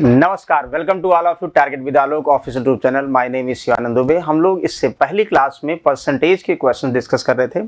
नमस्कार welcome to all of you target with Alok office YouTube channel my name is Shivanand Dubey हम लोग इससे पहली क्लास में परसेंटेज के क्वेश्चन डिस्कस कर रहे थे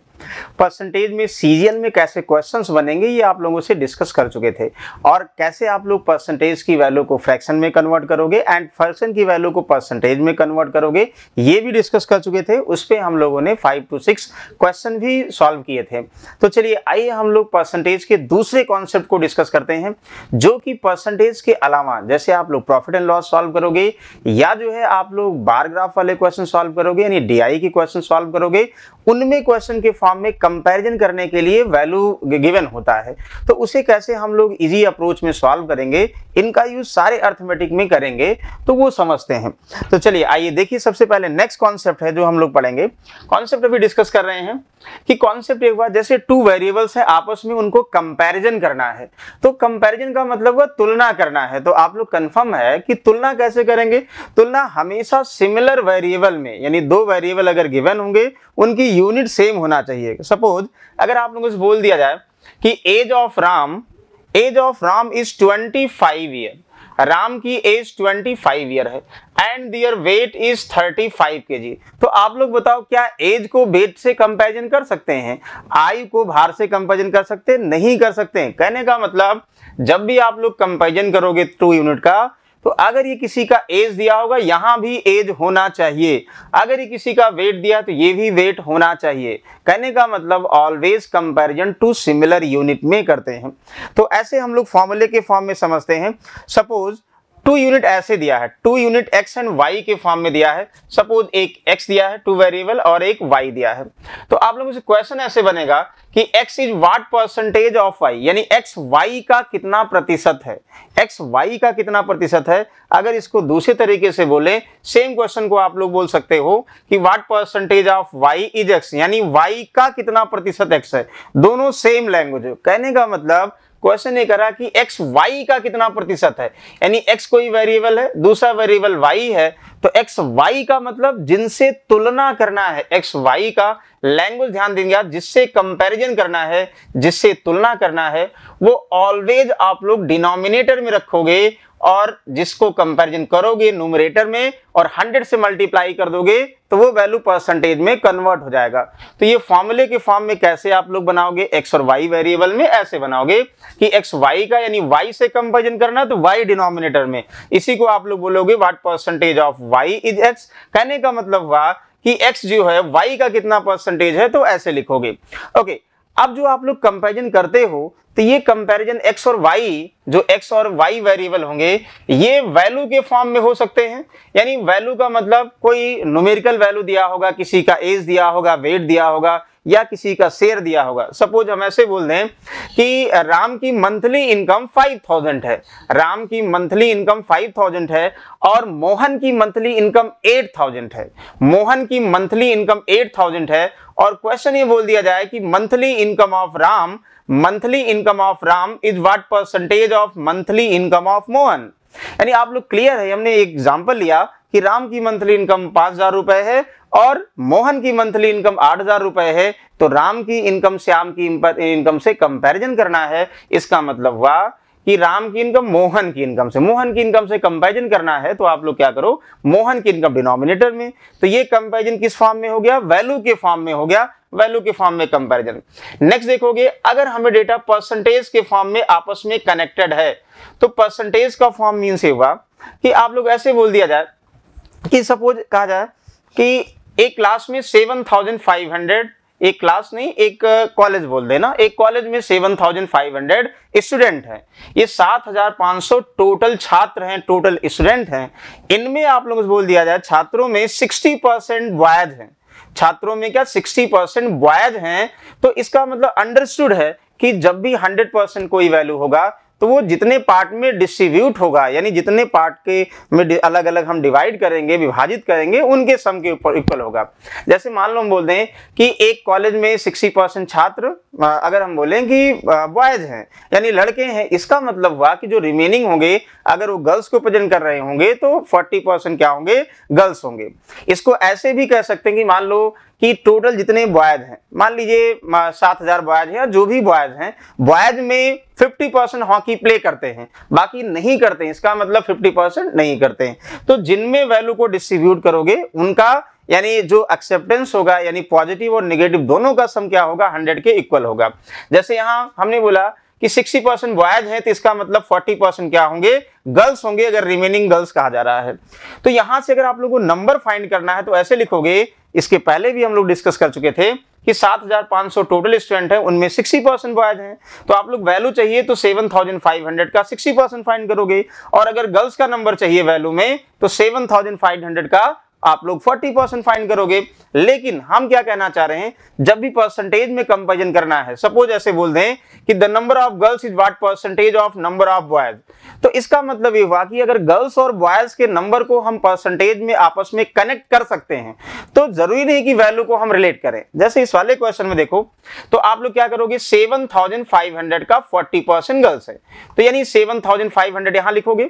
परसेंटेज में सीजीएल में कैसे क्वेश्चंस बनेंगे ये आप लोगों से डिस्कस कर चुके थे और कैसे आप लोग परसेंटेज की वैल्यू को फ्रैक्शन में कन्वर्ट करोगे एंड फ्रैक्शन की वैल्यू को परसेंटेज में कन्वर्ट करोगे ये भी डिस्कस कर चुके थे उस पर हम लोगों ने फाइव टू सिक्स क्वेश्चन भी सॉल्व किए थे तो चलिए आइए हम लोग परसेंटेज के दूसरे कॉन्सेप्ट को डिस्कस करते हैं जो कि परसेंटेज के अलावा जैसे आप लोग प्रॉफिट एंड लॉस सॉल्व करोगे या जो है आप लोग बार ग्राफ वाले क्वेश्चन सॉल्व करोगे यानी डीआई e की क्वेश्चन सॉल्व करोगे उनमें क्वेश्चन के फॉर्म में कंपैरिजन करने के लिए वैल्यू गिवन होता है तो उसे कैसे हम लोग इजी अप्रोच में सॉल्व करेंगे इनका यूज सारे अर्थमेटिक में करेंगे तो वो समझते हैं तो चलिए आइए देखिए सबसे पहले नेक्स्ट कॉन्सेप्ट है जो हम लोग पढ़ेंगे कॉन्सेप्ट अभी डिस्कस कर रहे हैं कि कॉन्सेप्ट एक बार जैसे टू वेरिएबल्स है आपस में उनको कंपेरिजन करना है तो कंपेरिजन का मतलब तुलना करना है तो आप लोग कंफर्म है कि तुलना कैसे करेंगे तुलना हमेशा सिमिलर वेरिएबल में यानी दो वेरिएबल अगर गिवन होंगे उनकी यूनिट सेम होना चाहिए सपोज अगर आप लोगों से बोल दिया जाए कि age of Ram age of Ram is twenty five year Ram की एज 25 ईयर है and their weight is 35 five K G तो आप लोग बताओ क्या एज को वेट से कंपेरिजन कर सकते हैं आयु को भार से कंपेरिजन कर सकते नहीं कर सकते हैं कहने का मतलब जब भी आप लोग कंपेरिजन करोगे टू यूनिट का तो अगर ये किसी का एज दिया होगा यहां भी एज होना चाहिए अगर ये किसी का वेट दिया तो ये भी वेट होना चाहिए कहने का मतलब always comparison to similar unit में करते हैं तो ऐसे हम लोग फॉर्मूले के फॉर्म में समझते हैं सपोज टू यूनिट ऐसे दिया है two unit X and Y के फॉर्म में दिया है सपोज एक एक्स दिया है टू वेरिएबल और एक वाई दिया है तो आप लोगों से क्वेश्चन ऐसे बनेगा कि x is what percentage of y यानी x y का कितना प्रतिशत है x y का कितना प्रतिशत है अगर इसको दूसरे तरीके से बोले सेम क्वेश्चन को आप लोग बोल सकते हो कि what percentage of y is x यानी y का कितना प्रतिशत x है दोनों सेम लैंग्वेज है कहने का मतलब क्वेश्चन ये करा कि एक्स वाई का कितना प्रतिशत है यानी एक्स कोई वेरिएबल है दूसरा वेरिएबल वाई है तो एक्स वाई का मतलब जिनसे तुलना करना है एक्स वाई का लैंग्वेज ध्यान देंगे आप जिससे कंपैरिजन करना है जिससे तुलना करना है वो ऑलवेज आप लोग डिनोमिनेटर में रखोगे और जिसको कंपैरिजन करोगे नूमरेटर में और 100 से मल्टीप्लाई कर दोगे तो वो वैल्यू परसेंटेज में कन्वर्ट हो जाएगा तो ये फॉर्मूले के फॉर्म में कैसे आप लोग बनाओगे एक्स और वाई वेरिएबल में ऐसे बनाओगे कि एक्स वाई का यानी वाई से कंपेरिजन करना तो वाई डिनोमिनेटर में इसी को आप लोग बोलोगे what percentage of Y is X कहने का मतलब हुआ कि एक्स जो है वाई का कितना परसेंटेज है तो ऐसे लिखोगे ओके अब जो आप लोग कंपेरिजन करते हो तो ये कंपैरिजन एक्स और वाई जो एक्स और वाई वेरिएबल होंगे ये वैल्यू के फॉर्म में हो सकते हैं यानी वैल्यू का मतलब कोई नोमेरिकल वैल्यू दिया होगा किसी का एज दिया होगा वेट दिया होगा या किसी का शेयर दिया होगा सपोज हम ऐसे बोल दें कि राम की मंथली इनकम 5000 है राम की मंथली इनकम 5000 है और मोहन की मंथली इनकम 8000 है मोहन की मंथली इनकम 8000 है और क्वेश्चन ये बोल दिया जाए कि monthly income of Ram monthly income of Ram is what percentage of monthly income of Mohan यानी आप लोग क्लियर है हमने एग्जाम्पल लिया कि राम की मंथली इनकम पांच हजार रुपए है और मोहन की मंथली इनकम आठ हजार रुपए है तो राम की इनकम श्याम की इनकम से कंपैरिजन करना है इसका मतलब हुआ कि राम की इनकम मोहन की इनकम से मोहन की इनकम से कंपैरिजन करना है तो आप लोग क्या करो मोहन की इनकम डिनोमिनेटर में तो ये कंपैरिजन किस फॉर्म में हो गया वैल्यू के फॉर्म में हो गया वैल्यू के फॉर्म में कंपैरिजन नेक्स्ट देखोगे अगर हमें डेटा परसेंटेज के फॉर्म में आपस में कनेक्टेड है तो परसेंटेज का फॉर्म मीन्स ये हुआ कि आप लोग ऐसे बोल दिया जाए कि सपोज कहा जाए कि एक क्लास में सेवन थाउजेंड फाइव हंड्रेड एक क्लास नहीं एक कॉलेज बोल देना एक कॉलेज में seven thousand five hundred student है ये सौ टोटल छात्र हैं टोटल स्टूडेंट हैं इनमें आप लोगों से बोल दिया जाए छात्रों में सिक्सटी परसेंट बॉयज है छात्रों में क्या सिक्सटी परसेंट बॉयज है तो इसका मतलब अंडरस्टूड है कि जब भी हंड्रेड परसेंट कोई वैल्यू होगा तो वो जितने पार्ट में डिस्ट्रीब्यूट होगा यानी जितने पार्ट के में अलग अलग हम डिवाइड करेंगे विभाजित करेंगे उनके सम के ऊपर इक्वल होगा जैसे मान लो हम बोल दें कि एक कॉलेज में सिक्सटी परसेंट छात्र अगर हम बोलें कि बॉयज हैं यानी लड़के हैं इसका मतलब हुआ कि जो रिमेनिंग होंगे अगर वो गर्ल्स को प्रेजेंट कर रहे होंगे तो फोर्टी परसेंट क्या होंगे गर्ल्स होंगे इसको ऐसे भी कह सकते हैं कि मान लो कि टोटल जितने बॉयज हैं मान लीजिए सात हजार बॉयज हैं जो भी बॉयज हैं बॉयज में 50 परसेंट हॉकी प्ले करते हैं बाकी नहीं करते हैं इसका मतलब 50 परसेंट नहीं करते हैं तो जिनमें वैल्यू को डिस्ट्रीब्यूट करोगे उनका यानी जो एक्सेप्टेंस होगा यानी पॉजिटिव और निगेटिव दोनों का सम क्या होगा हंड्रेड के इक्वल होगा जैसे यहाँ हमने बोला कि 60 परसेंट बॉयज हैं तो इसका मतलब 40 परसेंट क्या होंगे गर्ल्स होंगे अगर रिमेनिंग गर्ल्स कहा जा रहा है तो यहां से अगर आप लोगों को नंबर फाइंड करना है तो ऐसे लिखोगे इसके पहले भी हम लोग डिस्कस कर चुके थे कि 7,500 टोटल स्टूडेंट हैं उनमें 60 परसेंट बॉयज हैं तो आप लोग वैल्यू चाहिए तो 7,500 का 60 परसेंट फाइंड करोगे और अगर गर्ल्स का नंबर चाहिए वैल्यू में तो 7,500 का आप लोग 40 परसेंट फाइन करोगे लेकिन हम क्या कहना चाह रहे हैं जब भी परसेंटेज में कंपेरिजन करना है सपोज ऐसे बोल दें कि the number of girls is what percentage of number of boys तो इसका मतलब ये हुआ कि अगर गर्ल्स और बॉयज के नंबर को हम परसेंटेज में आपस में कनेक्ट कर सकते हैं तो जरूरी नहीं कि वैल्यू को हम रिलेट करें जैसे इस वाले क्वेश्चन में देखो तो आप लोग क्या करोगे सेवन का फोर्टी गर्ल्स है तो यानी सेवन थाउजेंड यहां लिखोगे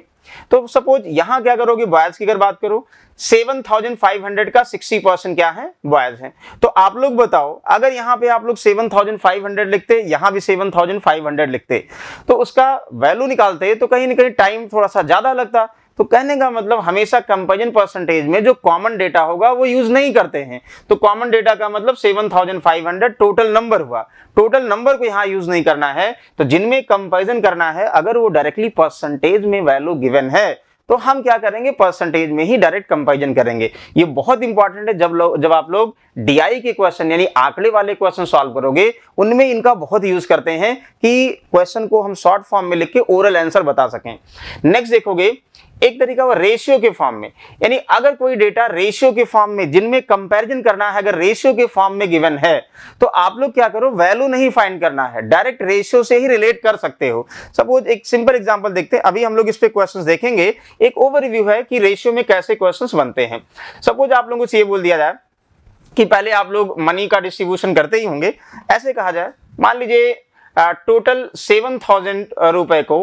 तो सपोज यहां क्या करोगे बॉयज की अगर बात करो 7,500 का 60 परसेंट क्या है बॉयज है तो आप लोग बताओ अगर यहां पे आप लोग 7,500 लिखते यहां भी 7,500 लिखते तो उसका वैल्यू निकालते तो कहीं ना कहीं टाइम थोड़ा सा ज्यादा लगता तो कहने का मतलब हमेशा कंपेरिजन परसेंटेज में जो कॉमन डेटा होगा वो यूज नहीं करते हैं तो कॉमन डेटा का मतलब 7500 टोटल नंबर हुआ टोटल नंबर को यहाँ यूज नहीं करना है तो जिनमें कंपेरिजन करना है अगर वो डायरेक्टली परसेंटेज में वैल्यू गिवन है तो हम क्या करेंगे परसेंटेज में ही डायरेक्ट कंपेरिजन करेंगे ये बहुत इंपॉर्टेंट है जब लोग जब आप लोग डीआई के क्वेश्चन यानी आंकड़े वाले क्वेश्चन सॉल्व करोगे उनमें इनका बहुत यूज करते हैं कि क्वेश्चन को हम शॉर्ट फॉर्म में लिख के ओरल आंसर बता सकें नेक्स्ट देखोगे एक तरीका वो रेशियो के फॉर्म में यानी अगर कोई डेटा रेशियो के फॉर्म में जिनमें कंपैरिजन करना है अगर रेशियो के फॉर्म में गिवन है तो आप लोग क्या करो वैल्यू नहीं फाइंड करना है डायरेक्ट रेशियो से ही रिलेट कर सकते हो सपोज एक सिंपल एग्जाम्पल देखते हैं अभी हम लोग इस पर क्वेश्चन देखेंगे एक ओवरव्यू है कि रेशियो में कैसे क्वेश्चन बनते हैं सपोज आप लोगों से ये बोल दिया जाए कि पहले आप लोग मनी का डिस्ट्रीब्यूशन करते ही होंगे ऐसे कहा जाए मान लीजिए टोटल सेवन थाउजेंड रुपए को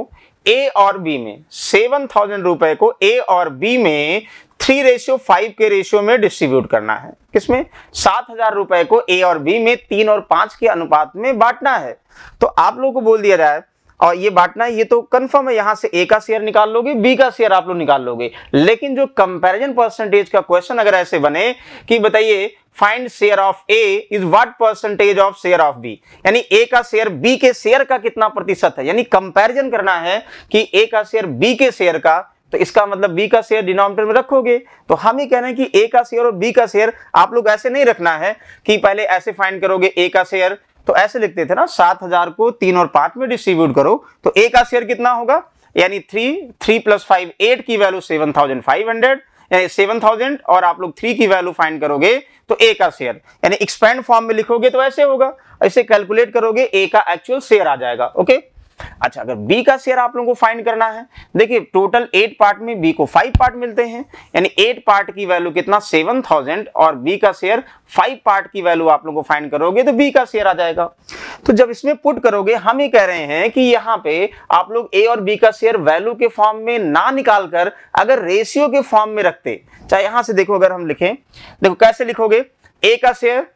ए और बी में सेवन थाउजेंड रुपए को ए और बी में थ्री रेशियो फाइव के रेशियो में डिस्ट्रीब्यूट करना है किसमें सात हजार रुपए को ए और बी में तीन और पांच के अनुपात में बांटना है तो आप लोगों को बोल दिया जाए और ये बांटना ये तो कंफर्म है यहां से ए का शेयर निकाल लोगे बी का शेयर आप लोग निकाल लोगे लेकिन जो कंपैरिजन परसेंटेज का क्वेश्चन अगर ऐसे बने कि बताइए find share of A is what percentage of share of B यानी ए का शेयर बी के शेयर का कितना प्रतिशत है यानी कंपैरिजन करना है कि ए का शेयर बी के शेयर का तो इसका मतलब बी का शेयर डिनोमिनेटर में रखोगे तो हम ही कह रहे हैं कि ए का शेयर और बी का शेयर आप लोग ऐसे नहीं रखना है कि पहले ऐसे फाइंड करोगे ए का शेयर तो ऐसे लिखते थे ना सात हजार को तीन और पांच में डिस्ट्रीब्यूट करो तो ए का शेयर कितना होगा यानी three three plus five eight की value seven thousand five hundred यानी सेवन थाउजेंड और आप लोग थ्री की वैल्यू फाइंड करोगे तो ए का शेयर यानी एक्सपेंड फॉर्म में लिखोगे तो ऐसे होगा ऐसे कैलकुलेट करोगे ए का एक्चुअल शेयर आ जाएगा ओके अच्छा अगर बी का शेयर आप लोगों को फाइंड करना है देखिए टोटल एट पार्ट में बी को फाइव पार्ट मिलते हैं यानी एट पार्ट की वैल्यू कितना सेवन थाउजेंड और बी का शेयर फाइव पार्ट की वैल्यू आप लोगों को फाइंड करोगे तो बी का शेयर आ जाएगा तो जब इसमें पुट करोगे हम ये कह रहे हैं कि यहाँ पे आप लोग ए और बी का शेयर वैल्यू के फॉर्म में ना निकाल कर अगर रेशियो के फॉर्म में रखते चाहे यहां से देखो अगर हम लिखें देखो कैसे लिखोगे ए का शेयर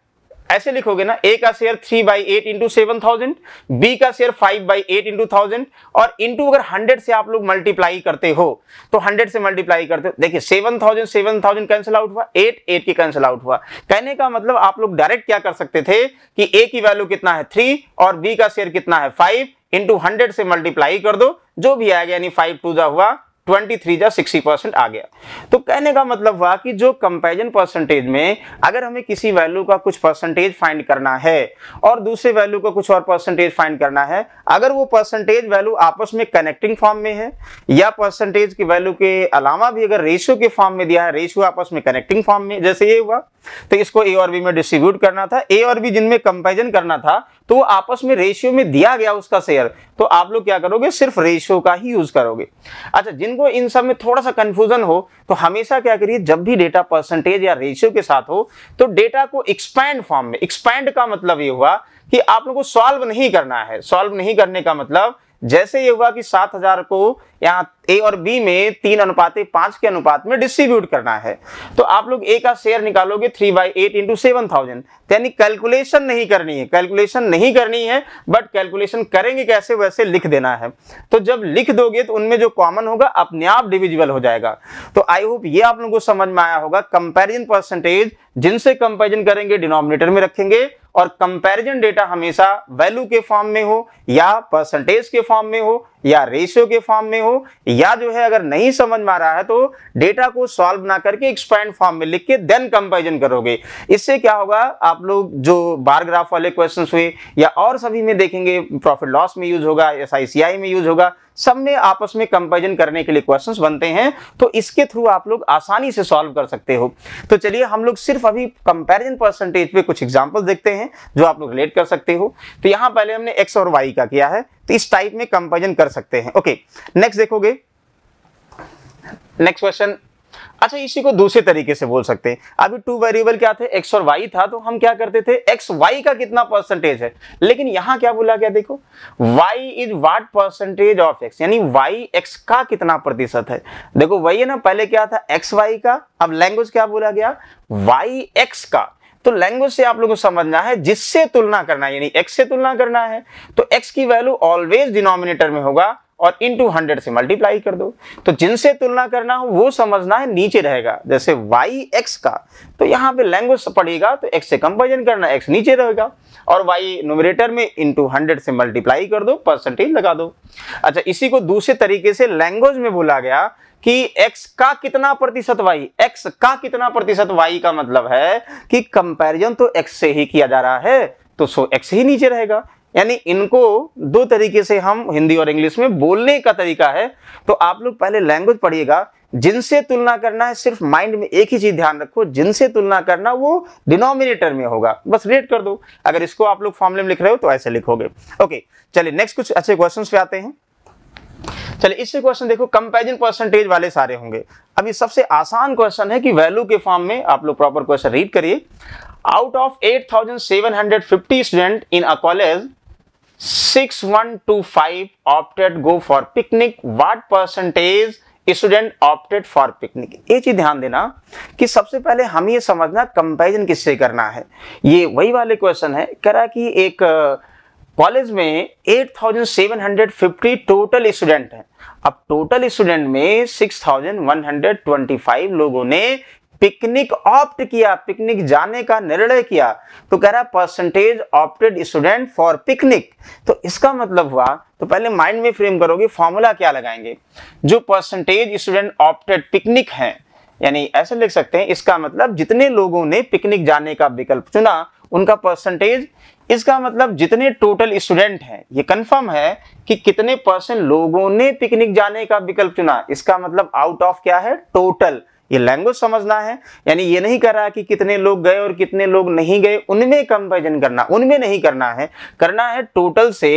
ऐसे लिखोगे ना ए का share three by eight into seven thousand B का share five by eight into thousand और इंटू अगर हंड्रेड से आप लोग मल्टीप्लाई करते हो तो हंड्रेड से मल्टीप्लाई करते हो देखिए seven thousand seven thousand cancel out हुआ एट एट की कैंसिल आउट हुआ कहने का मतलब आप लोग डायरेक्ट क्या कर सकते थे कि ए की वैल्यू कितना है थ्री और बी का शेयर कितना है फाइव इंटू हंड्रेड से मल्टीप्लाई कर दो जो भी आएगा यानी फाइव टू जा हुआ ट्वेंटी थ्री जा सिक्सटी परसेंट आ गया तो कहने का मतलब हुआ कि जो कंपैरिजन परसेंटेज में अगर हमें किसी वैल्यू का कुछ परसेंटेज फाइंड करना है और दूसरे वैल्यू का कुछ और परसेंटेज फाइंड करना है अगर वो परसेंटेज वैल्यू आपस में कनेक्टिंग फॉर्म में है या परसेंटेज की वैल्यू के अलावा भी अगर रेशियो के फॉर्म में दिया है रेशियो आपस में कनेक्टिंग फॉर्म में जैसे ये हुआ तो इसको ए और बी में डिस्ट्रीब्यूट करना था ए और बी जिनमें कंपेरिजन करना था तो वो आपस में रेशियो में दिया गया उसका शेयर तो आप लोग क्या करोगे सिर्फ रेशियो का ही यूज करोगे अच्छा जिन जिनको इन सब में थोड़ा सा कंफ्यूजन हो तो हमेशा क्या करिए जब भी डेटा परसेंटेज या रेशियो के साथ हो तो डेटा को एक्सपैंड फॉर्म में एक्सपैंड का मतलब ये हुआ कि आप लोग को सॉल्व नहीं करना है सॉल्व नहीं करने का मतलब जैसे ये हुआ कि सात हजार को यहाँ ए और बी में तीन अनुपात पांच के अनुपात में डिस्ट्रीब्यूट करना है तो आप लोग ए का शेयर निकालोगे three by eight into seven thousand यानी कैलकुलेशन नहीं करनी है कैलकुलेशन नहीं करनी है बट कैलकुलेशन करेंगे कैसे वैसे लिख देना है तो जब लिख दोगे तो उनमें जो कॉमन होगा अपने आप डिविजिबल हो जाएगा तो आई होप ये आप लोगों को समझ में आया होगा कंपेरिजन परसेंटेज जिनसे कंपेरिजन करेंगे डिनोमिनेटर में रखेंगे और कंपैरिजन डेटा हमेशा वैल्यू के फॉर्म में हो या परसेंटेज के फॉर्म में हो या रेशियो के फॉर्म में हो या जो है अगर नहीं समझ में आ रहा है तो डेटा को सॉल्व ना करके एक्सपैंड फॉर्म में लिख के देन कंपेरिजन करोगे इससे क्या होगा आप लोग जो बार ग्राफ वाले क्वेश्चन हुए या और सभी में देखेंगे प्रॉफिट लॉस में यूज होगा एस में यूज होगा सबने आपस में कंपेरिजन करने के लिए क्वेश्चंस बनते हैं तो इसके थ्रू आप लोग आसानी से सॉल्व कर सकते हो तो चलिए हम लोग सिर्फ अभी कंपेरिजन परसेंटेज पे कुछ एग्जाम्पल देखते हैं जो आप लोग रिलेट कर सकते हो तो यहाँ पहले हमने एक्स और वाई का किया है तो इस टाइप में कंपेरिजन कर सकते हैं ओके नेक्स्ट देखोगे नेक्स्ट क्वेश्चन अच्छा इसी को दूसरे तरीके से बोल सकते हैं अभी टू वेरिएबल क्या थे एक्स और वाई था तो हम क्या करते थे एक्स वाई का कितना परसेंटेज है लेकिन यहां क्या बोला गया देखो Y is what percentage of X यानी वाई एक्स का कितना प्रतिशत है देखो वही है ना पहले क्या था एक्स वाई का अब लैंग्वेज क्या बोला गया वाई एक्स का तो लैंग्वेज से आप लोगों को समझना है जिससे तुलना करना है यानी एक्स से तुलना करना है तो एक्स की वैल्यू ऑलवेज डिनोमिनेटर में होगा और इनटू 100 से मल्टीप्लाई कर दो तो जिनसे तुलना करना हो वो समझना है नीचे रहेगा जैसे वाई एक्स का तो यहाँ पे लैंग्वेज पड़ेगा तो एक्स से कंपेरिजन करना एक्स नीचे रहेगा और वाई नोमिनेटर में इंटू हंड्रेड से मल्टीप्लाई कर दो परसेंटेज लगा दो अच्छा इसी को दूसरे तरीके से लैंग्वेज में बोला गया कि x का कितना प्रतिशत y x का कितना प्रतिशत y का मतलब है कि कंपैरिजन तो x से ही किया जा रहा है तो सो x ही नीचे रहेगा यानी इनको दो तरीके से हम हिंदी और इंग्लिश में बोलने का तरीका है तो आप लोग पहले लैंग्वेज पढ़िएगा जिनसे तुलना करना है सिर्फ माइंड में एक ही चीज ध्यान रखो जिनसे तुलना करना वो डिनोमिनेटर में होगा बस रेट कर दो अगर इसको आप लोग फॉर्मुले में लिख रहे हो तो ऐसे लिखोगे ओके चलिए नेक्स्ट कुछ अच्छे क्वेश्चन पे आते हैं चलिए इससे क्वेश्चन देखो कंपेरिजन परसेंटेज वाले सारे होंगे अभी सबसे आसान क्वेश्चन है कि वैल्यू के फॉर्म में आप लोग प्रॉपर क्वेश्चन रीड करिए out of fifty student in a college six one two five opted go for picnic what percentage student opted for picnic ये चीज ध्यान देना कि सबसे पहले हम ये समझना कंपैरिजन किससे करना है ये वही वाले क्वेश्चन है कह रहा कि एक कॉलेज uh, में 8,750 टोटल स्टूडेंट हैं अब टोटल स्टूडेंट में 6,125 लोगों ने पिकनिक ऑप्ट किया पिकनिक जाने का निर्णय किया तो कह रहा है percentage opted student for picnic तो इसका मतलब हुआ तो पहले माइंड में फ्रेम करोगे फॉर्मूला क्या लगाएंगे जो परसेंटेज स्टूडेंट ऑप्टेड पिकनिक है यानी ऐसे लिख सकते हैं इसका मतलब जितने लोगों ने पिकनिक जाने का विकल्प चुना उनका परसेंटेज इसका मतलब जितने टोटल स्टूडेंट हैं ये कंफर्म है कि कितने परसेंट लोगों ने पिकनिक जाने का विकल्प चुना इसका मतलब आउट ऑफ क्या है टोटल ये लैंग्वेज समझना है यानी ये नहीं कर रहा कि कितने लोग गए और कितने लोग नहीं गए उनमें कंपेरिजन करना उनमें नहीं करना है करना है टोटल से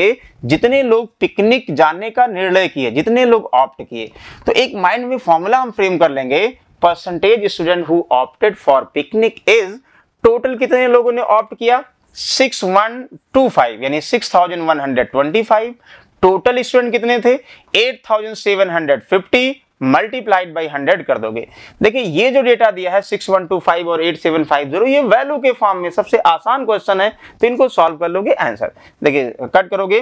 जितने लोग पिकनिक जाने का निर्णय किए जितने लोग ऑप्ट किए तो एक माइंड में फॉर्मूला हम फ्रेम कर लेंगे percentage student who opted for picnic is total कितने लोगों ने ऑप्ट किया 6125 यानी 6125 टोटल स्टूडेंट कितने थे 8750 मल्टीप्लाइड बाई हंड्रेड कर दोगे देखिए ये जो डेटा दिया है सिक्स वन टू फाइव और एट सेवन फाइव जीरो ये वैल्यू के फॉर्म में सबसे आसान क्वेश्चन है तो इनको सॉल्व कर लोगे आंसर देखिए कट करोगे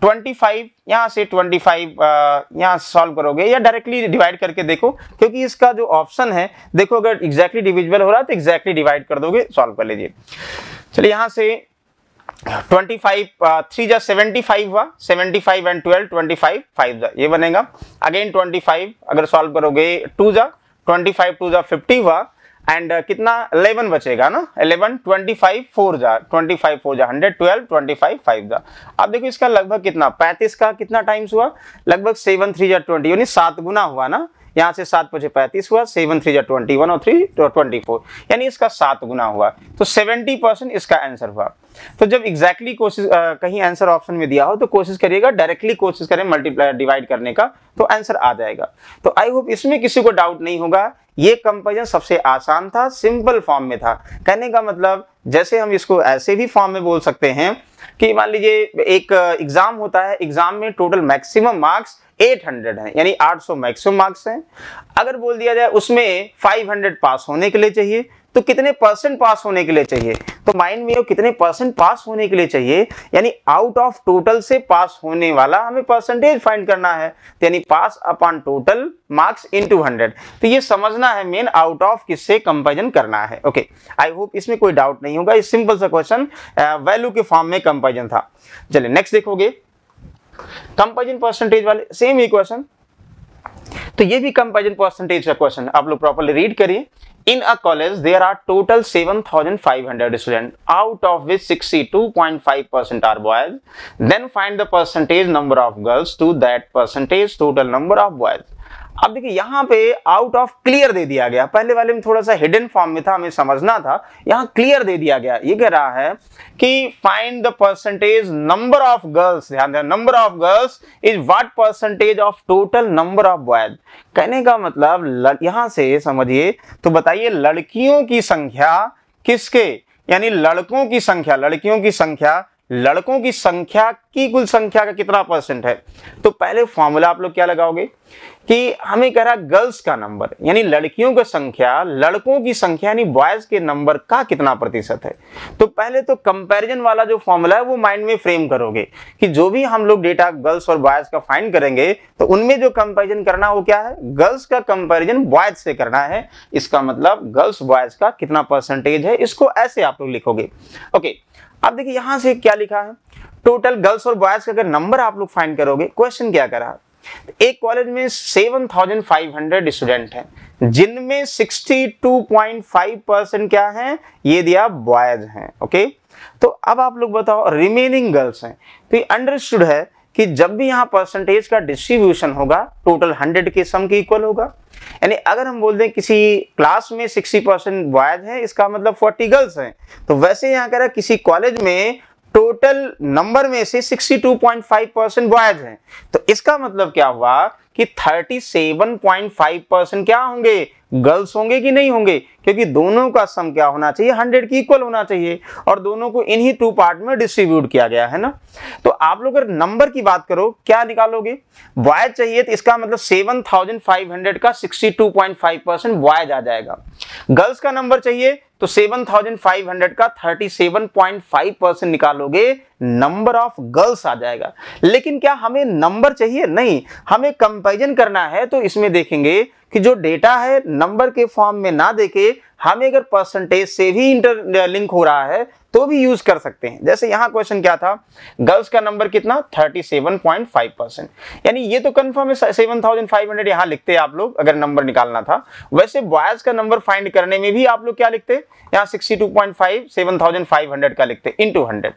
ट्वेंटी फाइव यहाँ से ट्वेंटी फाइव यहाँ सॉल्व करोगे या डायरेक्टली डिवाइड करके देखो क्योंकि इसका जो ऑप्शन है देखो अगर एग्जैक्टली डिविजिबल हो रहा है तो एग्जैक्टली डिवाइड कर दोगे सॉल्व कर लीजिए चलिए यहाँ से ट्वेंटी फाइव थ्री जा सेवेंटी फाइव हुआ seventy five and twelve twenty five five जा ये बनेगा अगेन ट्वेंटी फाइव अगर सॉल्व करोगे टू जा ट्वेंटी फाइव टू जा फिफ्टी हुआ एंड uh, कितना बचेगा ना ट्वेंटी फाइव फोर जा ट्वेंटी फाइव फोर जा hundred twelve twenty five five जा अब देखो इसका लगभग कितना पैंतीस का कितना टाइम्स हुआ लगभग सेवन थ्री जा ट्वेंटी यानी सात गुना हुआ ना यहाँ से सात पचे पैंतीस हुआ सेवन थ्री या ट्वेंटी वन और थ्री ट्वेंटी फोर यानी इसका सात गुना हुआ तो सेवेंटी परसेंट इसका आंसर हुआ तो जब एग्जैक्टली कोशिश कहीं आंसर ऑप्शन में दिया हो तो कोशिश करिएगा डायरेक्टली कोशिश करें मल्टीप्लाई डिवाइड करने का तो आंसर आ जाएगा तो आई होप इसमें किसी को डाउट नहीं होगा ये कंपेरिजन सबसे आसान था सिंपल फॉर्म में था कहने का मतलब जैसे हम इसको ऐसे भी फॉर्म में बोल सकते हैं कि मान लीजिए एक एग्ज़ाम होता है एग्ज़ाम में टोटल मैक्सिमम मार्क्स 800 है यानी 800 मैक्सिमम मार्क्स हैं अगर बोल दिया जाए उसमें 500 पास होने के लिए चाहिए तो कितने परसेंट पास होने के लिए चाहिए तो माइंड में कितने परसेंट पास होने के लिए चाहिए यानी आउट ऑफ टोटल से पास होने वाला हमें परसेंटेज फाइंड करना है तो यानी pass upon total marks into hundred तो ये समझना है मेन आउट ऑफ किससे कंपेरिजन करना है ओके आई होप इसमें कोई डाउट नहीं होगा इस सिंपल सा क्वेश्चन वैल्यू के फॉर्म में कंपेरिजन था चलिए नेक्स्ट देखोगे कंपेजन परसेंटेज वाले सेम ही क्वेश्चन तो ये भी कंपेजन परसेंटेज का क्वेश्चन आप लोग प्रॉपरली रीड करिए in a college there are total 7,500 student out of which 62.5 percent are boys then find the percentage number of girls to that percentage total number of boys अब देखिए यहां पे out of clear दे दिया गया पहले वाले में थोड़ा सा हिडन फॉर्म में था हमें समझना था यहां क्लियर दे दिया गया ये कह रहा है कि find the percentage number of girls ध्यान दें number of girls is what percentage of total number of boys कहने का मतलब यहां से समझिए तो बताइए लड़कियों की संख्या किसके यानी लड़कों की संख्या लड़कियों की संख्या लड़कों की संख्या की कुल संख्या का कितना परसेंट है तो पहले फॉर्मूला आप लोग क्या लगाओगे कि हमें कह रहा गर्ल्स का नंबर यानी लड़कियों की संख्या लड़कों की संख्या यानी बॉयज के नंबर का कितना प्रतिशत है तो पहले तो कंपैरिजन वाला जो फॉर्मूला है वो माइंड में फ्रेम करोगे कि जो भी हम लोग डेटा गर्ल्स और बॉयज का फाइंड करेंगे तो उनमें जो कंपैरिजन करना वो क्या है गर्ल्स का कंपेरिजन बॉयज से करना है इसका मतलब गर्ल्स बॉयज का कितना परसेंटेज है इसको ऐसे आप लोग लिखोगे ओके okay. अब देखिए यहां से क्या लिखा है टोटल गर्ल्स और बॉयज का अगर नंबर आप लोग फाइंड करोगे क्वेश्चन क्या करा एक कॉलेज में 7,500 स्टूडेंट हैं जिनमें 62.5 परसेंट क्या है ये दिया बॉयज हैं ओके तो अब आप लोग बताओ रिमेनिंग गर्ल्स हैं तो ये अंडरस्टूड है कि जब भी यहाँ परसेंटेज का डिस्ट्रीब्यूशन होगा टोटल हंड्रेड के सम के इक्वल होगा यानी अगर हम बोल दें किसी क्लास में सिक्सटी परसेंट बॉयज है इसका मतलब फोर्टी गर्ल्स हैं तो वैसे यहाँ कह रहा किसी कॉलेज में टोटल नंबर में से 62.5 परसेंट बॉयज हैं तो इसका मतलब क्या हुआ कि 37.5 परसेंट क्या होंगे गर्ल्स होंगे कि नहीं होंगे क्योंकि दोनों का सम क्या होना चाहिए 100 की इक्वल होना चाहिए और दोनों को इन्हीं टू पार्ट में डिस्ट्रीब्यूट किया गया है ना तो आप लोग अगर नंबर की बात करो क्या निकालोगे वाय चाहिए तो इसका मतलब 7500 का 62.5 परसेंट वायज आ जाएगा गर्ल्स का नंबर चाहिए तो हंड्रेड का फाइव परसेंट निकालोगे नंबर ऑफ गर्ल्स आ जाएगा लेकिन क्या हमें नंबर चाहिए नहीं हमें कंपेरिजन करना है तो इसमें देखेंगे कि जो डेटा है नंबर के फॉर्म में ना देखे हमें अगर परसेंटेज से भी इंटरलिंक हो रहा है तो भी यूज कर सकते हैं जैसे यहाँ क्वेश्चन क्या था गर्ल्स का नंबर कितना 37.5 परसेंट यानी ये तो कंफर्म है 7500 यहाँ लिखते हैं आप लोग अगर नंबर निकालना था वैसे बॉयज का नंबर फाइंड करने में भी आप लोग क्या लिखते यहाँ 62.5 7500 का लिखते इनटू 100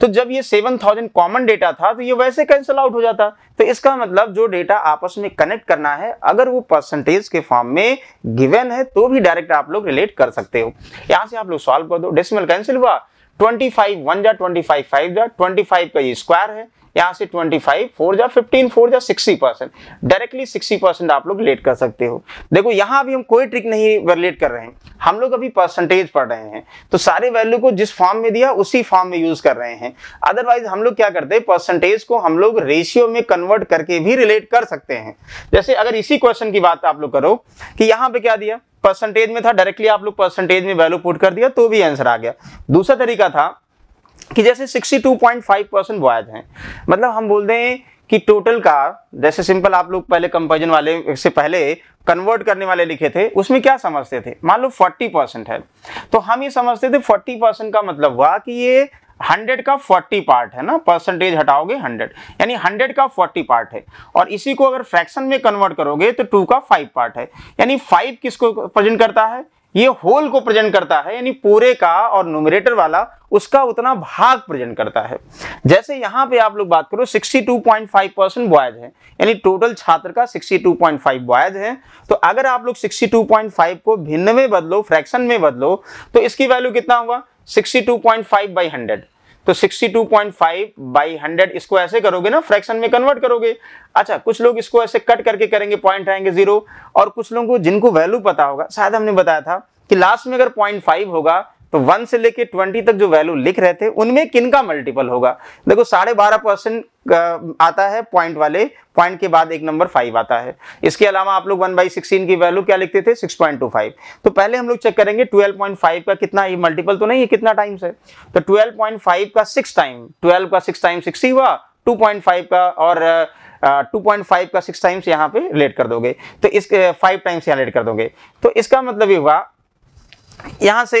तो जब ये 7000 कॉमन डेटा था तो ये वैसे कैंसिल आउट हो जाता तो इसका मतलब जो डेटा आपस में कनेक्ट करना है अगर वो परसेंटेज के फॉर्म में गिवन है तो भी डायरेक्ट आप लोग रिलेट कर सकते हो यहां से आप लोग सॉल्व कर दो डेसिमल कैंसिल हुआ ट्वेंटी फाइव वन जा ट्वेंटी फाइव फाइव जा ट्वेंटी फाइव का ये स्क्वायर है यहाँ से 25 फोर जा फिफ्टीन फोर जा sixty percent directly sixty percent आप लोग लेट कर सकते हो देखो यहाँ अभी हम कोई ट्रिक नहीं रिलेट कर रहे हैं हम लोग अभी परसेंटेज पढ़ रहे हैं तो सारे वैल्यू को जिस फॉर्म में दिया उसी फॉर्म में यूज कर रहे हैं अदरवाइज हम लोग क्या करते हैं परसेंटेज को हम लोग रेशियो में कन्वर्ट करके भी रिलेट कर सकते हैं जैसे अगर इसी क्वेश्चन की बात आप लोग करो कि यहाँ पे क्या दिया परसेंटेज में था डायरेक्टली आप लोग परसेंटेज में वैल्यू पुट कर दिया तो भी आंसर आ गया दूसरा तरीका था कि जैसे 62.5 परसेंट बॉयज हैं मतलब हम बोल दें कि टोटल का जैसे सिंपल आप लोग पहले कंपेरिजन वाले से पहले कन्वर्ट करने वाले लिखे थे उसमें क्या समझते थे मान लो 40 परसेंट है तो हम ये समझते थे 40 परसेंट का मतलब हुआ कि ये 100 का 40 पार्ट है ना परसेंटेज हटाओगे 100 यानी 100 का 40 पार्ट है और इसी को अगर फ्रैक्शन में कन्वर्ट करोगे तो 2 का 5 पार्ट है यानी 5 किसको प्रेजेंट करता है ये होल को प्रेजेंट करता है यानी पूरे का और न्यूमरेटर वाला उसका उतना भाग प्रेजेंट करता है जैसे यहाँ पे आप लोग बात करो 62.5 परसेंट बॉयज है यानी टोटल छात्र का 62.5 बॉयज है तो अगर आप लोग 62.5 को भिन्न में बदलो फ्रैक्शन में बदलो तो इसकी वैल्यू कितना हुआ 62.5 two point five by hundred तो 62.5 बाई 100 इसको ऐसे करोगे ना फ्रैक्शन में कन्वर्ट करोगे अच्छा कुछ लोग इसको ऐसे कट करके करेंगे पॉइंट आएंगे जीरो और कुछ लोगों को जिनको वैल्यू पता होगा शायद हमने बताया था कि लास्ट में अगर पॉइंट फाइव होगा तो वन से लेके ट्वेंटी तक जो वैल्यू लिख रहे थे उनमें किन का मल्टीपल होगा देखो साढ़े बारह परसेंट आता है पॉइंट वाले पॉइंट के बाद एक नंबर फाइव आता है इसके अलावा आप लोग वन बाई सिक्सटीन की वैल्यू क्या लिखते थे सिक्स पॉइंट टू फाइव तो पहले हम लोग चेक करेंगे ट्वेल्व पॉइंट फाइव का कितना ये मल्टीपल तो नहीं है कितना टाइम्स है तो ट्वेल्व पॉइंट फाइव का सिक्स टाइम ट्वेल्व का सिक्स टाइम सिक्स ही हुआ टू पॉइंट फाइव का और टू पॉइंट फाइव का सिक्स टाइम्स यहाँ पे रिलेट कर दोगे तो इस फाइव टाइम्स यहाँ रिलेट कर दोगे तो इसका मतलब ये हुआ यहां से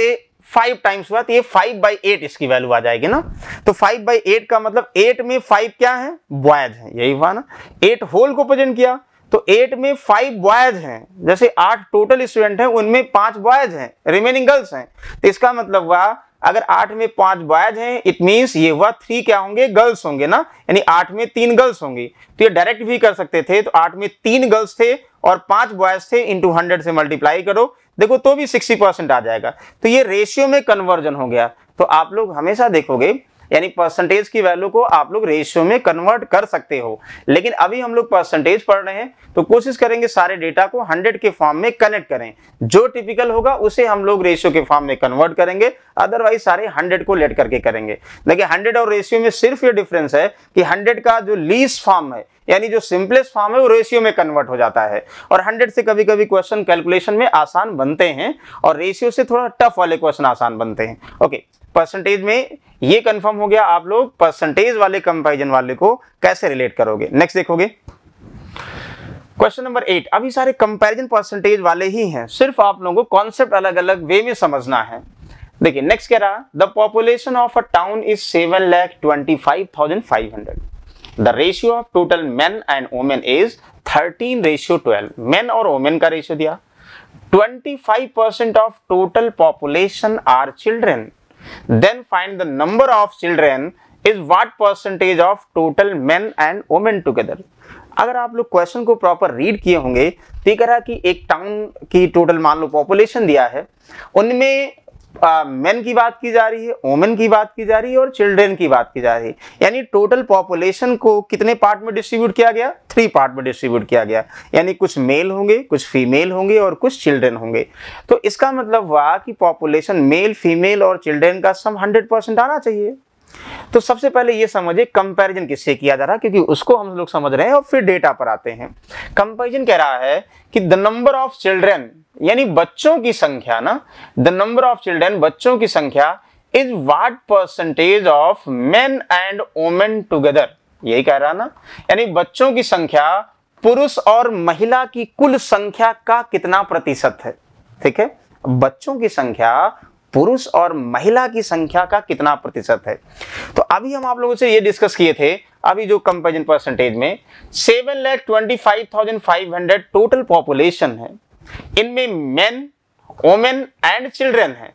फाइव टाइम्स हुआ तो ये फाइव बाई एट इसकी वैल्यू आ जाएगी ना तो फाइव बाई एट का मतलब एट में फाइव क्या है बॉयज है यही हुआ ना एट होल को प्रेजेंट किया तो एट में फाइव बॉयज हैं जैसे आठ टोटल स्टूडेंट हैं उनमें पांच बॉयज हैं रिमेनिंग गर्ल्स हैं तो इसका मतलब हुआ अगर आठ में पांच बॉयज हैं इट मींस ये हुआ थ्री क्या होंगे गर्ल्स होंगे ना यानी आठ में तीन गर्ल्स होंगी तो ये डायरेक्ट भी कर सकते थे तो आठ में तीन गर्ल्स थे और पांच बॉयज थे इंटू हंड्रेड से मल्टीप्लाई करो देखो तो भी सिक्सटी परसेंट आ जाएगा तो ये रेशियो में कन्वर्जन हो गया तो आप लोग हमेशा देखोगे यानी परसेंटेज की वैल्यू को आप लोग रेशियो में कन्वर्ट कर सकते हो लेकिन अभी हम लोग परसेंटेज पढ़ रहे हैं तो कोशिश करेंगे सारे डेटा को हंड्रेड के फॉर्म में कनेक्ट करें जो टिपिकल होगा उसे हम लोग रेशियो के फॉर्म में कन्वर्ट करेंगे अदरवाइज सारे हंड्रेड को लेट करके करेंगे देखिए हंड्रेड और रेशियो में सिर्फ ये डिफरेंस है कि हंड्रेड का जो लीज फॉर्म है यानी जो सिंपलेस्ट फॉर्म है वो रेशियो में कन्वर्ट हो जाता है और हंड्रेड से कभी कभी क्वेश्चन कैलकुलेशन में आसान बनते हैं और रेशियो से थोड़ा टफ वाले क्वेश्चन आसान बनते हैं ओके परसेंटेज में ये कंफर्म हो गया आप लोग परसेंटेज वाले कंपेरिजन वाले को कैसे रिलेट करोगे नेक्स्ट देखोगे क्वेश्चन नंबर एट अभी सारे कंपेरिजन परसेंटेज वाले ही हैं सिर्फ आप लोगों को कॉन्सेप्ट अलग अलग वे में समझना है देखिए नेक्स्ट कह रहा the population of a town is seven lakh twenty five thousand five hundred the ratio of total men and women is thirteen ratio twelve men और वोमेन का रेशियो दिया twenty five percent of total population are children then find the number of children is what percentage of total men and women together अगर आप लोग question को proper read किए होंगे तो कह रहा कि एक टाउन की टोटल मान लो पॉपुलेशन दिया है उनमें मेन की बात की जा रही है वोमेन की बात की जा रही है और चिल्ड्रेन की बात की जा रही है यानी टोटल पॉपुलेशन को कितने पार्ट में डिस्ट्रीब्यूट किया गया थ्री पार्ट में डिस्ट्रीब्यूट किया गया यानी कुछ मेल होंगे कुछ फीमेल होंगे और कुछ चिल्ड्रेन होंगे तो इसका मतलब हुआ कि पॉपुलेशन मेल फीमेल और चिल्ड्रेन का सम हंड्रेड परसेंट आना चाहिए तो सबसे पहले ये समझिए कंपैरिजन किससे किया जा रहा है क्योंकि उसको हम लोग समझ रहे हैं और फिर डेटा पर आते हैं कंपैरिजन कह रहा है कि द नंबर ऑफ चिल्ड्रेन यानी बच्चों की संख्या ना द नंबर ऑफ चिल्ड्रेन बच्चों की संख्या is what percentage of men and women together यही कह रहा ना यानी बच्चों की संख्या पुरुष और महिला की कुल संख्या का कितना प्रतिशत है ठीक है बच्चों की संख्या पुरुष और महिला की संख्या का कितना प्रतिशत है तो अभी हम आप लोगों से ये डिस्कस किए थे अभी जो कंपेरिजन परसेंटेज में seven lakh twenty five thousand five hundred total population है इनमें मेन वोमेन एंड चिल्ड्रेन है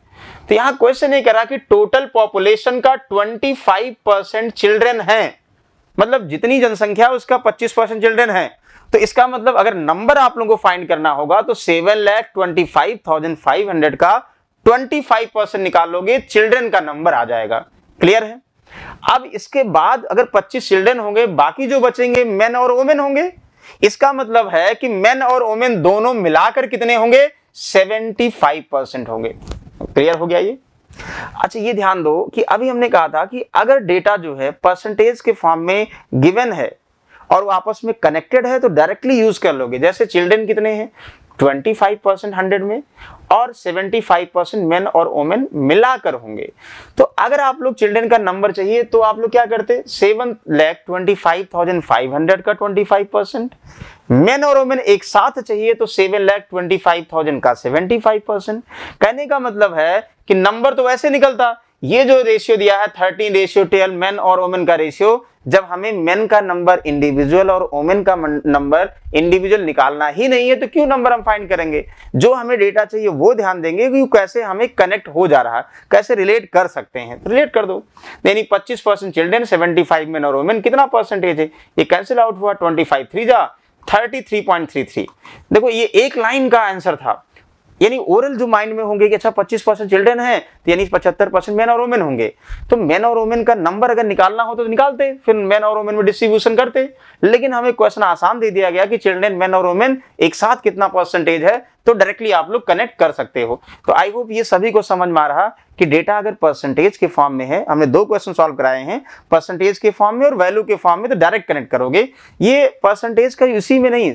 तो यहां क्वेश्चन ये करा कि टोटल पॉपुलेशन का ट्वेंटी फाइव परसेंट चिल्ड्रेन है मतलब जितनी जनसंख्या उसका पच्चीस परसेंट चिल्ड्रेन है तो इसका मतलब अगर नंबर आप लोगों को फाइंड करना होगा तो seven lakh twenty five thousand five hundred का 25 परसेंट निकालोगे चिल्ड्रन का नंबर आ जाएगा क्लियर है अब इसके बाद अगर 25 चिल्ड्रन होंगे बाकी जो बचेंगे मेन और वोमेन होंगे इसका मतलब है कि मेन और वोमेन दोनों मिलाकर कितने होंगे 75 परसेंट होंगे क्लियर हो गया ये अच्छा ये ध्यान दो कि अभी हमने कहा था कि अगर डेटा जो है परसेंटेज के फॉर्म में गिवन है और वो आपस में कनेक्टेड है तो डायरेक्टली यूज कर लोगे जैसे चिल्ड्रन कितने हैं 25 परसेंट हंड्रेड में और 75 फाइव परसेंट मैन और वोमेन मिलाकर होंगे तो अगर आप लोग चिल्ड्रन का नंबर चाहिए तो आप लोग क्या करते seven lakh twenty five thousand five hundred का ट्वेंटी फाइव परसेंट मेन और वोमेन एक साथ चाहिए तो seven lakh twenty five thousand का सेवेंटी फाइव परसेंट कहने का मतलब है कि नंबर तो वैसे निकलता ये जो रेशियो दिया है थर्टीन रेशियो ट्वेल्व मैन और वोमेन का रेशियो जब हमें मेन का नंबर इंडिविजुअल और वोमेन का नंबर इंडिविजुअल निकालना ही नहीं है तो क्यों नंबर हम फाइंड करेंगे जो हमें डेटा चाहिए वो ध्यान देंगे कि कैसे हमें कनेक्ट हो जा रहा है कैसे रिलेट कर सकते हैं रिलेट कर दो यानी 25 परसेंट चिल्ड्रेन 75 मेन और वोमेन कितना परसेंटेज है ये कैंसिल आउट हुआ ट्वेंटी थ्री जा थर्टी देखो ये एक लाइन का आंसर था यानी ओरल जो माइंड में होंगे कि अच्छा 25 परसेंट चिल्ड्रेन है तो यानी 75 परसेंट मैन और वोमेन होंगे तो मैन और वोमेन का नंबर अगर निकालना हो तो निकालते फिर मैन और वोमेन में डिस्ट्रीब्यूशन करते लेकिन हमें क्वेश्चन आसान दे दिया गया कि चिल्ड्रेन मैन और वोमेन एक साथ कितना परसेंटेज है तो डायरेक्टली आप लोग कनेक्ट कर सकते हो तो आई होप ये सभी को समझ में आ रहा कि डेटा अगर परसेंटेज के फॉर्म में है हमने दो क्वेश्चन सॉल्व कराए हैं परसेंटेज के फॉर्म में और वैल्यू के फॉर्म में तो डायरेक्ट कनेक्ट करोगे ये परसेंटेज का उसी में नहीं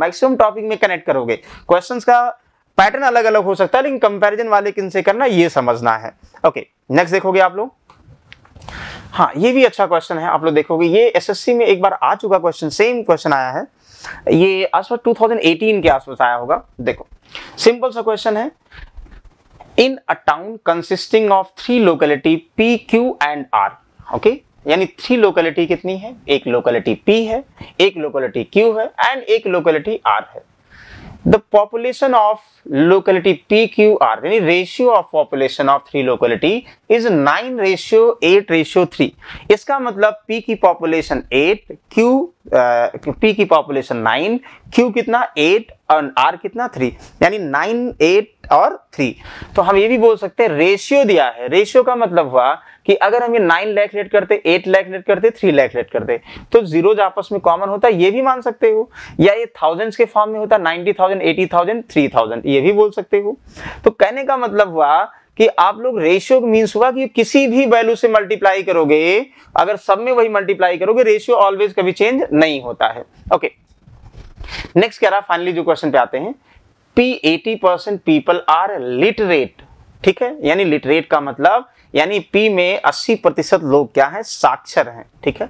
मैक्सिमम टॉपिक में कनेक्ट करोगे क्वेश्चन का पैटर्न अलग अलग हो सकता है लेकिन कंपैरिजन वाले किन से करना ये समझना है ओके नेक्स्ट देखोगे आप लोग हाँ ये भी अच्छा क्वेश्चन है आप लोग देखोगे ये एसएससी में एक बार आ चुका क्वेश्चन सेम क्वेश्चन आया है ये आसपास 2018 के आसपास आया होगा देखो सिंपल सा क्वेश्चन है in a town consisting of three locality P Q and R okay यानी थ्री लोकेलिटी कितनी है एक लोकेलिटी पी है एक लोकेलिटी क्यू है एंड एक लोकेलिटी आर है the population of locality PQ are any ratio of population of three locality is 9 ratio 8 ratio 3 इसका मतलब P की population 8 Q uh, P की population 9 Q कितना 8 और R कितना 3 यानी 9 8 और 3 तो हम ये भी बोल सकते हैं रेशियो दिया है रेशियो का मतलब हुआ कि अगर हम ये नाइन लैख रेट करते एट लैख रेट करते थ्री लैख रेट करते तो जीरो आपस में कॉमन होता है ये भी मान सकते हो या ये थाउजेंड्स के फॉर्म में होता ninety thousand eighty thousand three thousand ये भी बोल सकते हो तो कहने का मतलब हुआ कि आप लोग रेशियो मीन्स हुआ कि किसी भी वैल्यू से मल्टीप्लाई करोगे अगर सब में वही मल्टीप्लाई करोगे रेशियो ऑलवेज कभी चेंज नहीं होता है ओके नेक्स्ट कह रहा फाइनली जो क्वेश्चन पे आते हैं P eighty percent people are literate ठीक है यानी लिटरेट का मतलब यानी P में 80 प्रतिशत लोग क्या हैं साक्षर हैं ठीक है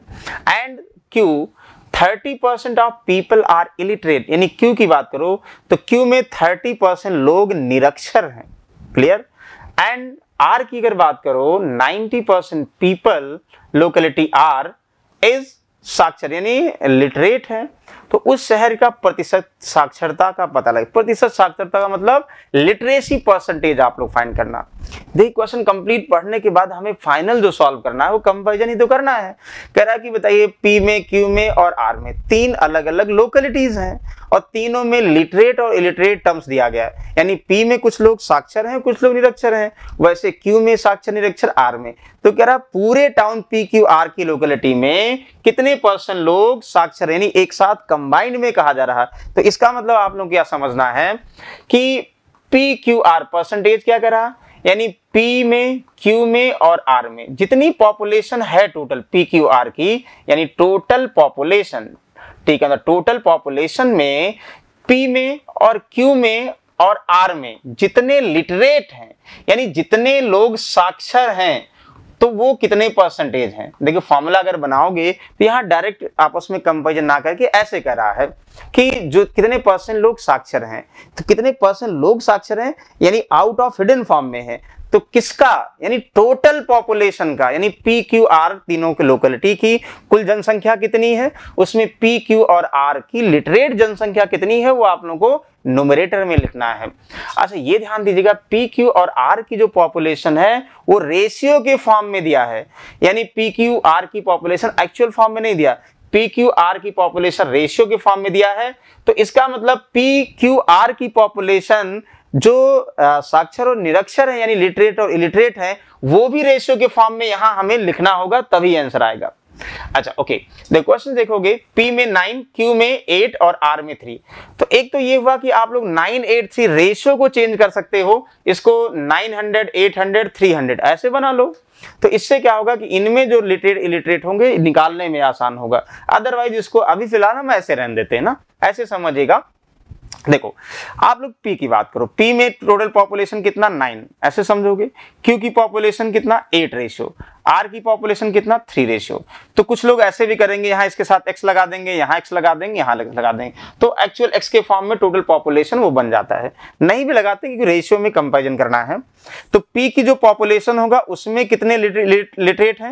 and Q 30 percent of people are illiterate यानी क्यू की बात करो तो क्यू में 30 परसेंट लोग निरक्षर हैं क्लियर एंड आर की अगर बात करो 90 percent people locality R is साक्षर यानी लिटरेट है तो उस शहर का प्रतिशत साक्षरता का पता लगे प्रतिशत साक्षरता का मतलब लिटरेसी परसेंटेज आप लोग फाइंड करना देखिए क्वेश्चन कंप्लीट पढ़ने के बाद हमें फाइनल जो सॉल्व करना है वो कंपेरिजन ही तो करना है कह रहा है कि बताइए पी में क्यू में और आर में तीन अलग अलग लोकेलिटीज हैं और तीनों में लिटरेट और इलिटरेट टर्म्स दिया गया है यानी पी में कुछ लोग साक्षर हैं कुछ लोग निरक्षर हैं वैसे क्यू में साक्षर निरक्षर आर में तो कह रहा पूरे टाउन पी क्यू आर की लोकेलिटी में कितने परसेंट लोग साक्षर यानी एक साथ साथ कंबाइंड में कहा जा रहा है तो इसका मतलब आप लोग क्या समझना है कि पी क्यू आर परसेंटेज क्या कह रहा यानी पी में क्यू में और आर में जितनी पॉपुलेशन है टोटल पी क्यू आर की यानी टोटल पॉपुलेशन ठीक है ना टोटल पॉपुलेशन में पी में और क्यू में और आर में जितने लिटरेट हैं यानी जितने लोग साक्षर हैं तो वो कितने परसेंटेज हैं देखिए फॉर्मूला अगर बनाओगे तो यहाँ डायरेक्ट आपस में कंपेरिजन ना करके ऐसे कर रहा है कि जो कितने परसेंट लोग साक्षर हैं तो कितने परसेंट लोग साक्षर हैं यानी आउट ऑफ हिडन फॉर्म में है तो किसका यानी टोटल पॉपुलेशन का यानी पी क्यू आर तीनों के लोकलिटी की कुल जनसंख्या कितनी है उसमें पी क्यू और आर की लिटरेट जनसंख्या कितनी है वो आप लोगों को नोमरेटर में लिखना है अच्छा ये ध्यान दीजिएगा पी क्यू और आर की जो पॉपुलेशन है वो रेशियो के फॉर्म में दिया है यानी पी क्यू आर की पॉपुलेशन एक्चुअल फॉर्म में नहीं दिया पी क्यू आर की पॉपुलेशन रेशियो के फॉर्म में दिया है तो इसका मतलब पी क्यू आर की पॉपुलेशन जो साक्षर और निरक्षर है यानी लिटरेट और इलिटरेट है वो भी रेशियो के फॉर्म में यहां हमें लिखना होगा तभी आंसर आएगा अच्छा ओके क्वेश्चन देखोगे पी में नाइन क्यू में एट और आर में थ्री तो एक तो ये हुआ कि आप लोग नाइन एट थ्री रेशियो को चेंज कर सकते हो इसको nine hundred eight hundred three hundred ऐसे बना लो तो इससे क्या होगा कि इनमें जो लिटरेट इलिटरेट होंगे निकालने में आसान होगा अदरवाइज इसको अभी फिलहाल हम ऐसे रहने देते हैं ना ऐसे समझेगा देखो आप लोग पी की बात करो पी में टोटल पॉपुलेशन कितना नाइन ऐसे समझोगे क्यू की पॉपुलेशन कितना एट रेशियो आर की पॉपुलेशन कितना थ्री रेशियो तो कुछ लोग ऐसे भी करेंगे यहाँ इसके साथ एक्स लगा देंगे यहाँ एक्स लगा देंगे यहाँ लगा देंगे तो एक्चुअल एक्स के फॉर्म में टोटल पॉपुलेशन वो बन जाता है नहीं भी लगाते क्योंकि रेशियो में कंपेरिजन करना है तो पी की जो पॉपुलेशन होगा उसमें कितने लिटरेट लिट,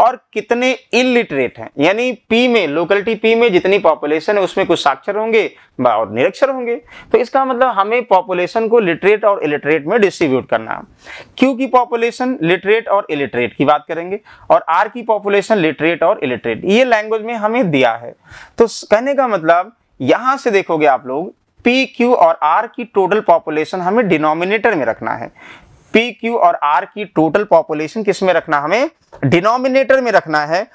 और कितने इलिटरेट हैं यानी पी में लोकलिटी पी में जितनी पॉपुलेशन है उसमें कुछ साक्षर होंगे और निरक्षर होंगे तो इसका मतलब हमें पॉपुलेशन को लिटरेट और इलिटरेट में डिस्ट्रीब्यूट करना क्यू की पॉपुलेशन लिटरेट और इलिटरेट की बात करेंगे और आर की पॉपुलेशन लिटरेट और इलिटरेट ये लैंग्वेज में हमें दिया है तो कहने का मतलब यहाँ से देखोगे आप लोग पी क्यू और आर की टोटल पॉपुलेशन हमें डिनोमिनेटर में रखना है पी क्यू और आर की टोटल पॉपुलेशन किस में रखना हमें डिनोमिनेटर में रखना है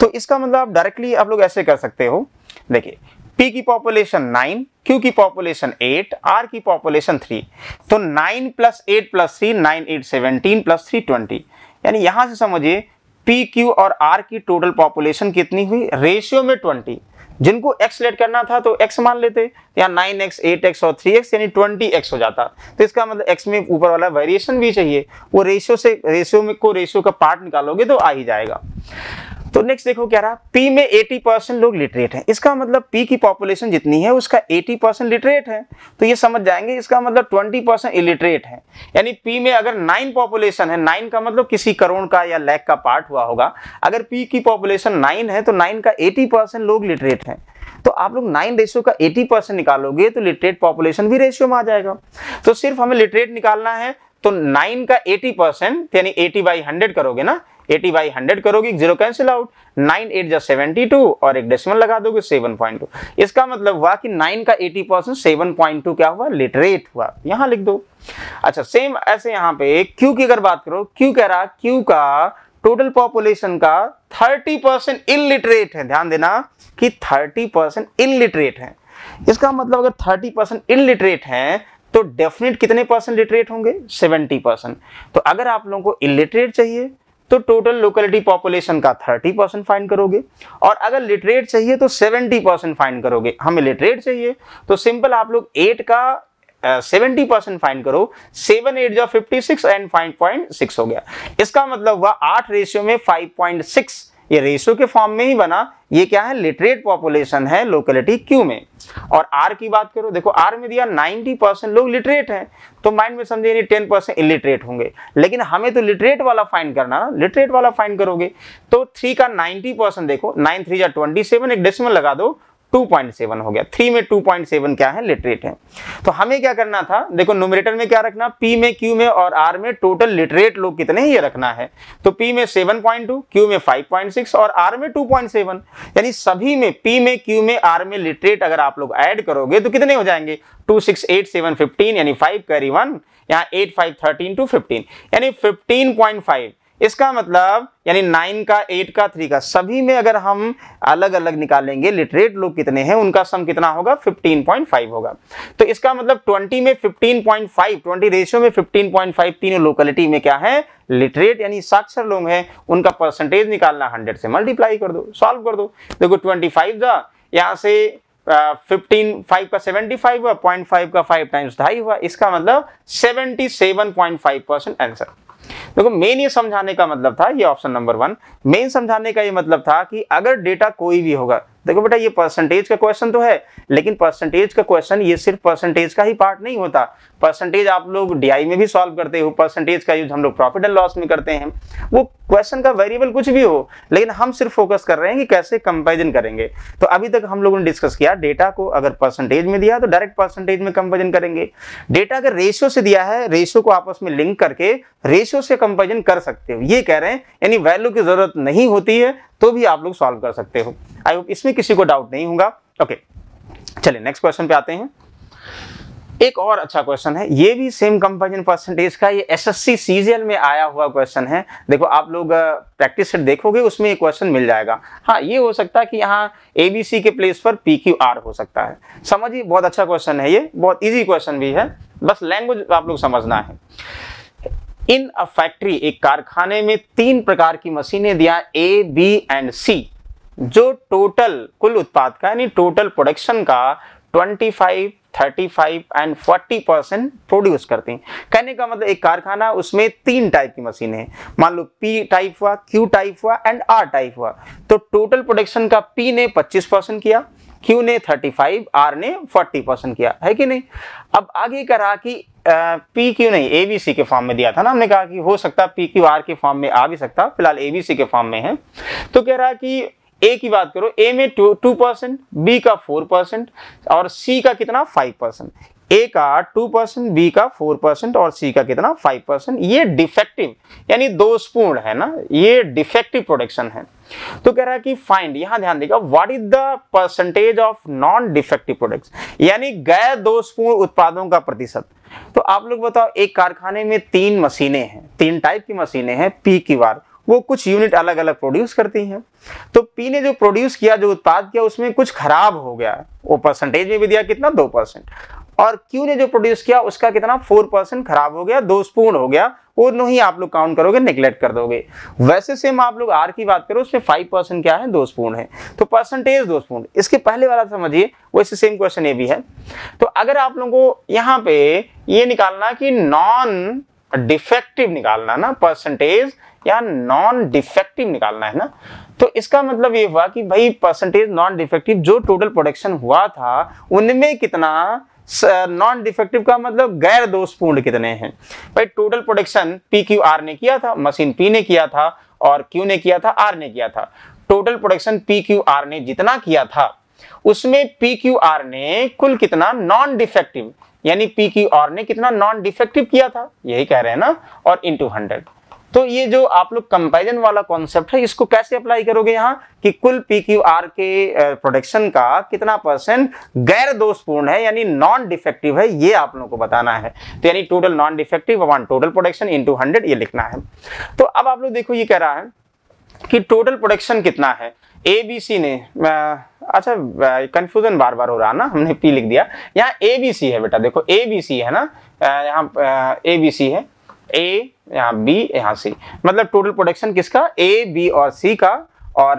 तो इसका मतलब आप डायरेक्टली आप लोग ऐसे कर सकते हो देखिए पी की पॉपुलेशन नाइन क्यू की पॉपुलेशन एट आर की पॉपुलेशन थ्री तो nine plus eight plus three nine eight seventeen plus three twenty यानी यहां से समझिए पी क्यू और आर की टोटल पॉपुलेशन कितनी हुई रेशियो में ट्वेंटी जिनको x लेट करना था तो x मान लेते या 9x, 8x और 3x यानी 20x हो जाता तो इसका मतलब x में ऊपर वाला वेरिएशन भी चाहिए वो रेशियो से रेशियो में को रेशियो का पार्ट निकालोगे तो आ ही जाएगा नेक्स्ट तो देखो क्या रहा पी में 80 परसेंट लोग लिटरेट हैं इसका मतलब पी की पॉपुलेशन जितनी है उसका 80 परसेंट लिटरेट है तो ये समझ जाएंगे इसका मतलब 20 परसेंट इलिटरेट है यानी पी में अगर नाइन पॉपुलेशन है नाइन का मतलब किसी करोड़ का या लैक का पार्ट हुआ होगा अगर पी की पॉपुलेशन नाइन है तो नाइन का एटी लोग लिटरेट है तो आप लोग नाइन रेशियो का एटी परसेंट निकालोगे तो लिटरेट पॉपुलेशन भी रेशियो में आ जाएगा तो सिर्फ हमें लिटरेट निकालना है तो नाइन का एटी परसेंट यानी एटी बाई हंड्रेड करोगे ना एटी बाई हंड्रेड करोगे zero cancel out nine eight जा सेवेंटी टू और एक डेसिमल लगा दोगे सेवन पॉइंट टू इसका मतलब हुआ कि नाइन का eighty percent seven point two क्या हुआ लिटरेट हुआ यहाँ लिख दो अच्छा सेम ऐसे यहाँ पे क्यू की अगर बात करो क्यू कह रहा क्यू का टोटल पॉपुलेशन का थर्टी परसेंट इनलिटरेट है ध्यान देना कि थर्टी परसेंट इनलिटरेट है इसका मतलब अगर थर्टी परसेंट इनलिटरेट है तो डेफिनेट कितने परसेंट लिटरेट होंगे सेवेंटी परसेंट तो अगर आप लोगों को इलिटरेट चाहिए तो टोटल लोकेलिटी पॉपुलेशन का 30 परसेंट फाइंड करोगे और अगर लिटरेट चाहिए तो 70 परसेंट फाइंड करोगे हमें लिटरेट चाहिए तो सिंपल आप लोग एट का सेवेंटी परसेंट फाइन करो सेवन एट जो fifty six and five point six हो गया इसका मतलब हुआ आठ रेशियो में फाइव पॉइंट सिक्स ये रेशो के फॉर्म में ही बना ये क्या है लिटरेट पॉपुलेशन है लोकेलिटी क्यू में और आर की बात करो देखो आर में दिया 90 परसेंट लोग लिटरेट हैं तो माइंड में समझे नहीं टेन परसेंट इलिटरेट होंगे लेकिन हमें तो लिटरेट वाला फाइंड करना ना लिटरेट वाला फाइंड करोगे तो थ्री का नाइनटी परसेंट देखो नाइन थ्री या ट्वेंटी सेवन एक डेसिमल लगा दो 2.7 हो गया थ्री में 2.7 क्या है लिटरेट है तो हमें क्या करना था देखो नोमिनेटर में क्या रखना पी में क्यू में और आर में टोटल लिटरेट लोग कितने ये रखना है तो पी में 7.2 क्यू में 5.6 और आर में 2.7 यानी सभी में पी में क्यू में आर में लिटरेट अगर आप लोग ऐड करोगे तो कितने हो जाएंगे two six eight seven fifteen यानी फाइव कैरी वन यहाँ eight five thirteen two fifteen यानी फिफ्टीन पॉइंट फाइव इसका मतलब यानी नाइन का एट का थ्री का सभी में अगर हम अलग अलग निकालेंगे लिटरेट लोग कितने हैं उनका सम कितना होगा 15.5 होगा तो इसका मतलब 20 में 15.5 20 रेशियो में 15.5 तीनों लोकलिटी में क्या है लिटरेट यानी साक्षर लोग हैं उनका परसेंटेज निकालना 100 से मल्टीप्लाई कर दो सॉल्व कर दो देखो ट्वेंटी था यहाँ से फिफ्टीन फाइव का सेवेंटी फाइव हुआ पॉइंट फाइव का फाइव टाइम्स ढाई हुआ इसका मतलब seventy seven point five percent answer देखो मेन ये समझाने का मतलब था ये ऑप्शन नंबर वन मेन समझाने का ये मतलब था कि अगर डेटा कोई भी होगा देखो बेटा ये परसेंटेज का क्वेश्चन तो है लेकिन परसेंटेज का क्वेश्चन ये सिर्फ परसेंटेज का ही पार्ट नहीं होता परसेंटेज आप लोग डीआई में भी सॉल्व करते हो परसेंटेज का यूज हम लोग प्रॉफिट एंड लॉस में करते हैं वो क्वेश्चन का वेरिएबल कुछ भी हो लेकिन हम सिर्फ फोकस कर रहे हैं कि कैसे कंपेरिजन करेंगे तो अभी तक हम लोगों ने डिस्कस किया डेटा को अगर परसेंटेज में दिया तो डायरेक्ट परसेंटेज में कंपेरिजन करेंगे डेटा अगर रेशियो से दिया है रेशियो को आपस में लिंक करके रेशियो से कंपेरिजन कर सकते हो ये कह रहे हैं यानी वैल्यू की जरूरत नहीं होती है तो भी आप लोग सॉल्व कर सकते हो आई होप इसमें किसी को डाउट नहीं होगा ओके चलिए नेक्स्ट क्वेश्चन पे आते हैं एक और अच्छा क्वेश्चन है ये भी सेम कंपेरिजन परसेंटेज का ये एसएससी सीजीएल में आया हुआ क्वेश्चन है देखो आप लोग प्रैक्टिस सेट देखोगे उसमें ये क्वेश्चन मिल जाएगा हाँ ये हो सकता है कि यहाँ एबीसी के प्लेस पर पी क्यू आर हो सकता है समझिए बहुत अच्छा क्वेश्चन है ये बहुत इजी क्वेश्चन भी है बस लैंग्वेज आप लोग समझना है इन अ फैक्ट्री एक कारखाने में तीन प्रकार की मशीनें दिया ए बी एंड सी जो टोटल कुल उत्पाद का यानी टोटल प्रोडक्शन का 25, 35 एंड 40 परसेंट प्रोड्यूस करते हैं कहने का मतलब एक कारखाना उसमें तीन टाइप की मशीनें हैं मान लो पी टाइप हुआ क्यू टाइप हुआ एंड आर टाइप हुआ तो टोटल प्रोडक्शन का पी ने 25 परसेंट किया क्यू ने 35 आर ने 40 परसेंट किया है कि नहीं अब आगे करा कि पी क्यू नहीं एबीसी के फॉर्म में दिया था ना हमने कहा कि हो सकता है पी क्यू आर के फॉर्म में आ भी सकता फिलहाल एबीसी के फॉर्म में है तो कह रहा है कि ए की बात करो ए में टू टू परसेंट बी का फोर परसेंट और सी का कितना फाइव परसेंट ए का टू परसेंट बी का फोर परसेंट और सी का कितना फाइव परसेंट ये डिफेक्टिव यानी दोषपूर्ण है ना ये डिफेक्टिव प्रोडक्शन है तो कह रहा है कि फाइंड यहां ध्यान देगा what is the percentage of non defective products यानी गैर दोषपूर्ण उत्पादों का प्रतिशत तो आप लोग बताओ एक कारखाने में तीन मशीनें हैं तीन टाइप की मशीनें हैं पी की वार वो कुछ यूनिट अलग अलग प्रोड्यूस करती हैं तो पी ने जो प्रोड्यूस किया जो उत्पाद किया उसमें कुछ खराब हो गया वो परसेंटेज में भी दिया कितना दो परसेंट और क्यू ने जो प्रोड्यूस किया उसका कितना फोर परसेंट खराब हो गया दोषपूर्ण हो गया और नहीं आप लोग काउंट करोगे निग्लेक्ट कर दोगे वैसे सेम आप लोग आर की बात करो उसमें फाइव परसेंट क्या है दोषपूर्ण है तो परसेंटेज दोषपूर्ण इसके पहले वाला समझिए वैसे सेम क्वेश्चन ये भी है तो अगर आप लोगों को यहाँ पे ये निकालना कि नॉन डिफेक्टिव निकालना ना परसेंटेज या नॉन डिफेक्टिव निकालना है ना तो इसका मतलब ये हुआ कि भाई परसेंटेज नॉन डिफेक्टिव जो टोटल प्रोडक्शन हुआ था उनमें कितना नॉन डिफेक्टिव uh, का मतलब गैर दोषपूर्ण कितने हैं भाई total production P Q R ने किया था मशीन पी ने किया था और क्यू ने किया था आर ने किया था total production P Q R ने जितना किया था उसमें पी क्यू आर ने कुल कितना नॉन डिफेक्टिव यानी पी क्यू आर ने कितना नॉन डिफेक्टिव किया था यही कह रहे हैं ना और इंटू हंड्रेड तो ये जो आप लोग कंपेरिजन वाला कॉन्सेप्ट है इसको कैसे अप्लाई करोगे यहाँ कि कुल पी क्यू आर के प्रोडक्शन का कितना परसेंट गैर दोषपूर्ण है यानी नॉन डिफेक्टिव है ये आप लोगों को बताना है तो यानी total non defective one total production into hundred ये लिखना है तो अब आप लोग देखो ये कह रहा है कि टोटल प्रोडक्शन कितना है ए बी सी ने अच्छा कंफ्यूजन बार बार हो रहा ना हमने पी लिख दिया यहाँ ए बी सी है बेटा देखो ए बी सी है ना यहाँ ए बी सी है ए यहाँ बी यहाँ सी मतलब टोटल प्रोडक्शन किसका ए बी और सी का और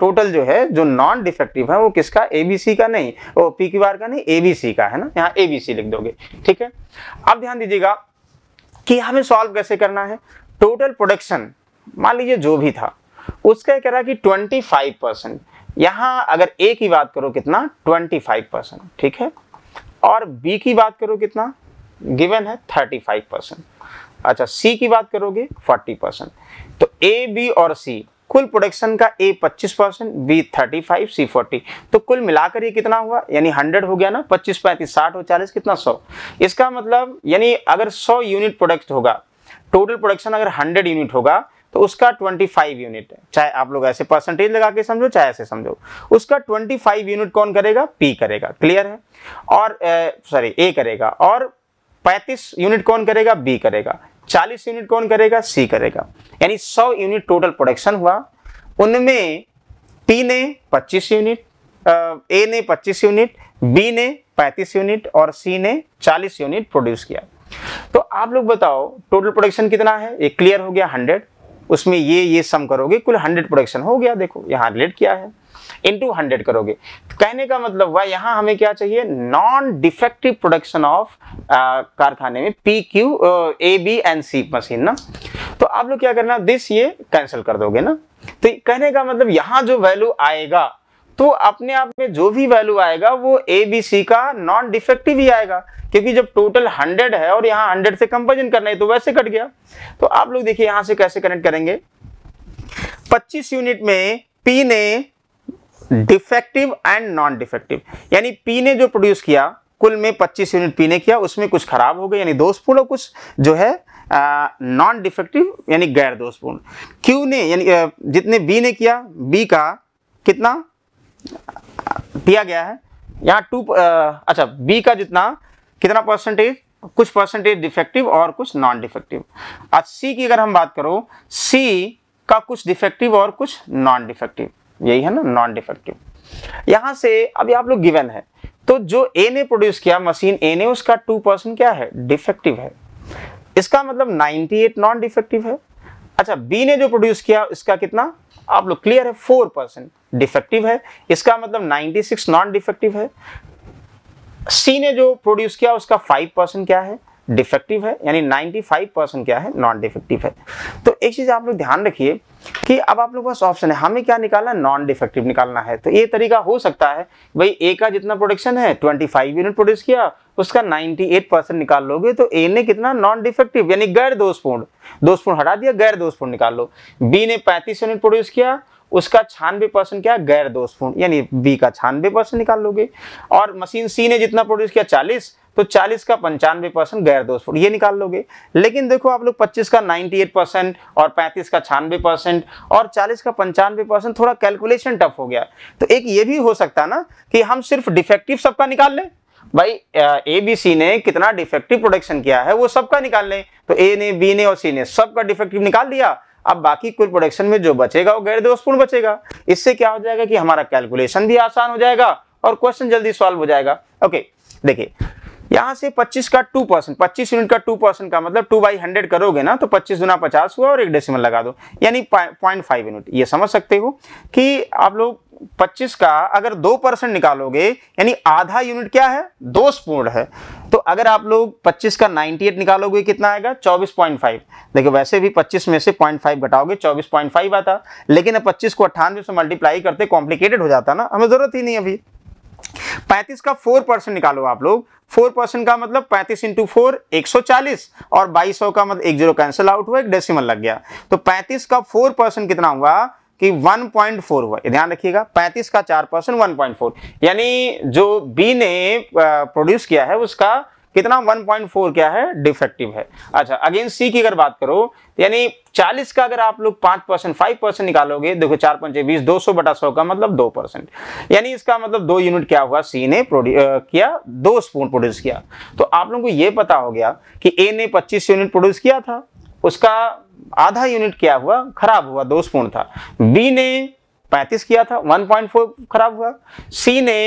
टोटल जो है जो नॉन डिफेक्टिव है वो किसका ए बी सी का नहीं वो पी क्यू आर का नहीं ए बी सी का है ना यहाँ ए बी सी लिख दोगे ठीक है अब ध्यान दीजिएगा कि हमें सॉल्व कैसे करना है टोटल प्रोडक्शन मान लीजिए जो भी था उसका कह रहा कि ट्वेंटी फाइव परसेंट यहाँ अगर ए की बात करो कितना ट्वेंटी फाइव परसेंट ठीक है और बी की बात करो कितना गिवन है थर्टी फाइव परसेंट अच्छा सी की बात करोगे 40 परसेंट तो ए बी और सी कुल प्रोडक्शन का ए 25 परसेंट बी 35 सी 40 तो कुल मिलाकर ये कितना हुआ यानी 100 हो गया ना 25 पैंतीस साठ और 40 कितना 100 इसका मतलब यानी अगर 100 यूनिट प्रोडक्ट होगा टोटल प्रोडक्शन अगर 100 यूनिट होगा तो उसका 25 यूनिट है चाहे आप लोग ऐसे परसेंटेज लगा के समझो चाहे ऐसे समझो उसका 25 यूनिट कौन करेगा पी करेगा क्लियर है और सॉरी ए करेगा और 35 यूनिट कौन करेगा बी करेगा चालीस यूनिट कौन करेगा सी करेगा यानी सौ यूनिट टोटल प्रोडक्शन हुआ उनमें पी ने पच्चीस यूनिट ए ने पच्चीस यूनिट बी ने पैंतीस यूनिट और सी ने चालीस यूनिट प्रोड्यूस किया तो आप लोग बताओ टोटल प्रोडक्शन कितना है ये क्लियर हो गया हंड्रेड उसमें ये ये सम करोगे कुल हंड्रेड प्रोडक्शन हो गया देखो यहाँ रिलेट किया है इंटू हंड्रेड करोगे तो कहने का मतलब हुआ यहाँ हमें क्या चाहिए नॉन डिफेक्टिव प्रोडक्शन ऑफ कारखाने में P Q A B and C machine ना तो आप लोग क्या करना दिस ये कैंसिल कर दोगे ना तो कहने का मतलब यहाँ जो वैल्यू आएगा तो अपने आप में जो भी वैल्यू आएगा वो ए बी सी का नॉन डिफेक्टिव ही आएगा क्योंकि जब टोटल 100 है और यहाँ 100 से कंपेरिजन करना है तो वैसे कट गया तो आप लोग देखिए यहां से कैसे कनेक्ट करेंगे 25 यूनिट में पी ने डिफेक्टिव एंड नॉन डिफेक्टिव यानी पी ने जो प्रोड्यूस किया कुल में 25 यूनिट पी ने किया उसमें कुछ खराब हो गए यानी दोषपूर्ण और कुछ जो है नॉन डिफेक्टिव यानी गैर दोषपूर्ण क्यू ने यानी जितने बी ने किया बी का कितना दिया गया है यहाँ टू अच्छा बी का जितना कितना परसेंटेज कुछ परसेंटेज डिफेक्टिव और कुछ नॉन डिफेक्टिव आज सी की अगर हम बात करो सी का कुछ डिफेक्टिव और कुछ नॉन डिफेक्टिव यही है ना नॉन डिफेक्टिव यहां से अभी आप लोग गिवन है तो जो ए ने प्रोड्यूस किया मशीन ए ने उसका टू परसेंट क्या है डिफेक्टिव है इसका मतलब 98 नॉन डिफेक्टिव है अच्छा बी ने जो प्रोड्यूस किया इसका कितना आप लोग क्लियर है फोर परसेंट डिफेक्टिव है इसका मतलब 96 नॉन डिफेक्टिव है सी ने जो प्रोड्यूस किया उसका फाइव परसेंट क्या है डिफेक्टिव है यानी 95 परसेंट क्या है नॉन डिफेक्टिव है तो एक चीज़ आप लोग ध्यान रखिए कि अब आप लोग पास ऑप्शन है हमें क्या निकालना है नॉन डिफेक्टिव निकालना है तो ये तरीका हो सकता है भाई ए का जितना प्रोडक्शन है 25 यूनिट प्रोड्यूस किया उसका 98 परसेंट निकाल लोगे तो ए ने कितना नॉन डिफेक्टिव यानी गैर दोषपूर्ण दोषपूर्ण हटा दिया गैर दोषपूर्ण निकाल लो बी ने पैंतीस यूनिट प्रोड्यूस किया उसका छानबे परसेंट क्या गैर दोषपूर्ण यानी बी का छानबे परसेंट निकाल लोगे और मशीन सी ने जितना प्रोड्यूस किया चालीस तो 40 का पंचानवे परसेंट गैर दोषपूर्ण ये निकाल लोगे लेकिन देखो आप लोग 25 का 98 परसेंट और 35 का छानवे परसेंट और 40 का पंचानवे परसेंट थोड़ा कैलकुलेशन टफ हो गया तो एक ये भी हो सकता ना कि हम सिर्फ डिफेक्टिव सबका निकाल लें भाई ए बी सी ने कितना डिफेक्टिव प्रोडक्शन किया है वो सबका निकाल लें तो ए ने बी ने और सी ने सबका डिफेक्टिव निकाल दिया अब बाकी कुल प्रोडक्शन में जो बचेगा वो गैर दोषपूर्ण बचेगा इससे क्या हो जाएगा कि हमारा कैलकुलेशन भी आसान हो जाएगा और क्वेश्चन जल्दी सॉल्व हो जाएगा ओके देखिए यहां से 25 का 2 परसेंट पच्चीस यूनिट का 2 परसेंट का मतलब 2 बाई हंड्रेड करोगे ना तो 25 गुना 50 हुआ और एक डेसिमल लगा दो यानी पॉइंट फाइव यूनिट ये समझ सकते हो कि आप लोग 25 का अगर 2 परसेंट निकालोगे यानी आधा यूनिट क्या है दोषपूर्ण है तो अगर आप लोग 25 का 98 निकालोगे कितना आएगा 24.5 देखो वैसे भी 25 में से 0.5 घटाओगे 24.5 आता लेकिन अब 25 को अट्ठानवे से मल्टीप्लाई करते कॉम्प्लिकेटेड हो जाता ना हमें ज़रूरत ही नहीं अभी पैंतीस का फोर परसेंट निकालो आप लोग फोर परसेंट का मतलब पैंतीस इंटू फोर एक सौ चालीस और बाईस सौ का मतलब एक जीरो कैंसिल आउट हुआ एक डेसिमल लग गया तो पैंतीस का फोर परसेंट कितना हुआ कि 1.4 हुआ ध्यान रखिएगा 35 का 4 परसेंट वन यानी जो बी ने प्रोड्यूस किया है उसका कितना 1.4 क्या है डिफेक्टिव है अच्छा अगेन सी की अगर बात करो यानी 40 का अगर आप लोग 5 परसेंट फाइव परसेंट निकालोगे देखो चार पंचे बीस दो सौ बटा सौ का मतलब 2 परसेंट यानी इसका मतलब दो यूनिट क्या हुआ सी ने प्रोड्यूस किया दो स्पून प्रोड्यूस किया तो आप लोगों को यह पता हो गया कि ए ने पच्चीस यूनिट प्रोड्यूस किया था उसका आधा यूनिट क्या हुआ खराब हुआ दो स्पून था बी ने 35 किया था 1.4 खराब हुआ सी ने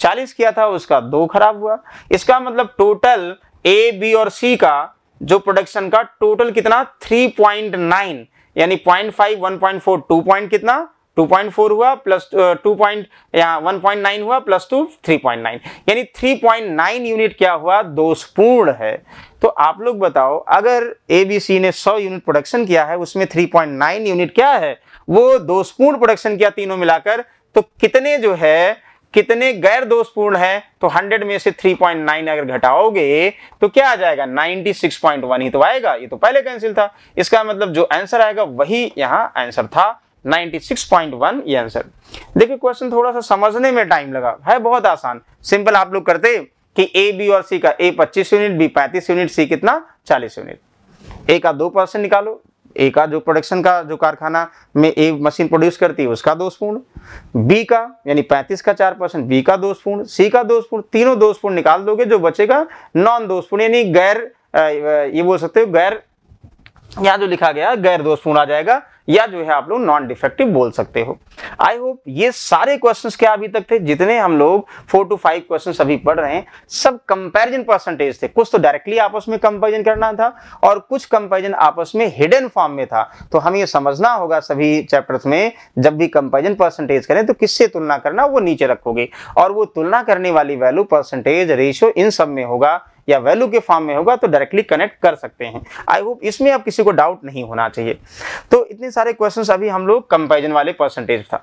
चालीस किया था उसका दो खराब हुआ इसका मतलब टोटल ए बी और सी का जो प्रोडक्शन का टोटल कितना 3.9 यानी 0.5 1.4 2 पॉइंट कितना 2.4 हुआ प्लस टू पॉइंट यहाँ वन पॉइंट नाइन हुआ plus two three point nine यानी थ्री पॉइंट नाइन यूनिट क्या हुआ दोषपूर्ण है तो आप लोग बताओ अगर ए बी सी ने सौ यूनिट प्रोडक्शन किया है उसमें थ्री पॉइंट नाइन यूनिट क्या है वो दोषपूर्ण प्रोडक्शन किया तीनों मिलाकर तो कितने जो है कितने गैर दोषपूर्ण है तो 100 में से 3.9 अगर घटाओगे तो क्या आ जाएगा 96.1 ही तो आएगा ये तो पहले कैंसिल था इसका मतलब जो आंसर आएगा वही यहां आंसर था 96.1 ये आंसर देखिए क्वेश्चन थोड़ा सा समझने में टाइम लगा है बहुत आसान सिंपल आप लोग करते कि ए बी और सी का A 25 unit B 35 unit C कितना 40 यूनिट ए का दो परसेंट निकालो ए का जो प्रोडक्शन का जो कारखाना में ए मशीन प्रोड्यूस करती है उसका दोष पूर्ण बी का यानी पैंतीस का चार परसेंट बी का दोष पूर्ण सी का दोष पूर्ण तीनों दोष पूर्ण निकाल दोगे जो बचेगा नॉन दोष पूर्ण यानी गैर ये बोल सकते हो गैर यहाँ जो लिखा गया गैर दोष पूर्ण आ जाएगा या जो है आप लोग नॉन डिफेक्टिव बोल सकते हो आई होप ये सारे क्वेश्चंस क्या अभी तक थे जितने हम लोग फोर टू फाइव क्वेश्चंस अभी पढ़ रहे हैं सब कंपैरिजन परसेंटेज थे कुछ तो डायरेक्टली आपस में कंपैरिजन करना था और कुछ कंपैरिजन आपस में हिडन फॉर्म में था तो हमें समझना होगा सभी चैप्टर्स में जब भी कंपेरिजन परसेंटेज करें तो किससे तुलना करना वो नीचे रखोगे और वो तुलना करने वाली वैल्यू परसेंटेज रेशियो इन सब में होगा या वैल्यू के फॉर्म में होगा तो डायरेक्टली कनेक्ट कर सकते हैं आई होप इसमें अब किसी को डाउट नहीं होना चाहिए तो इतने सारे क्वेश्चन अभी हम लोग कंपेरिजन वाले परसेंटेज था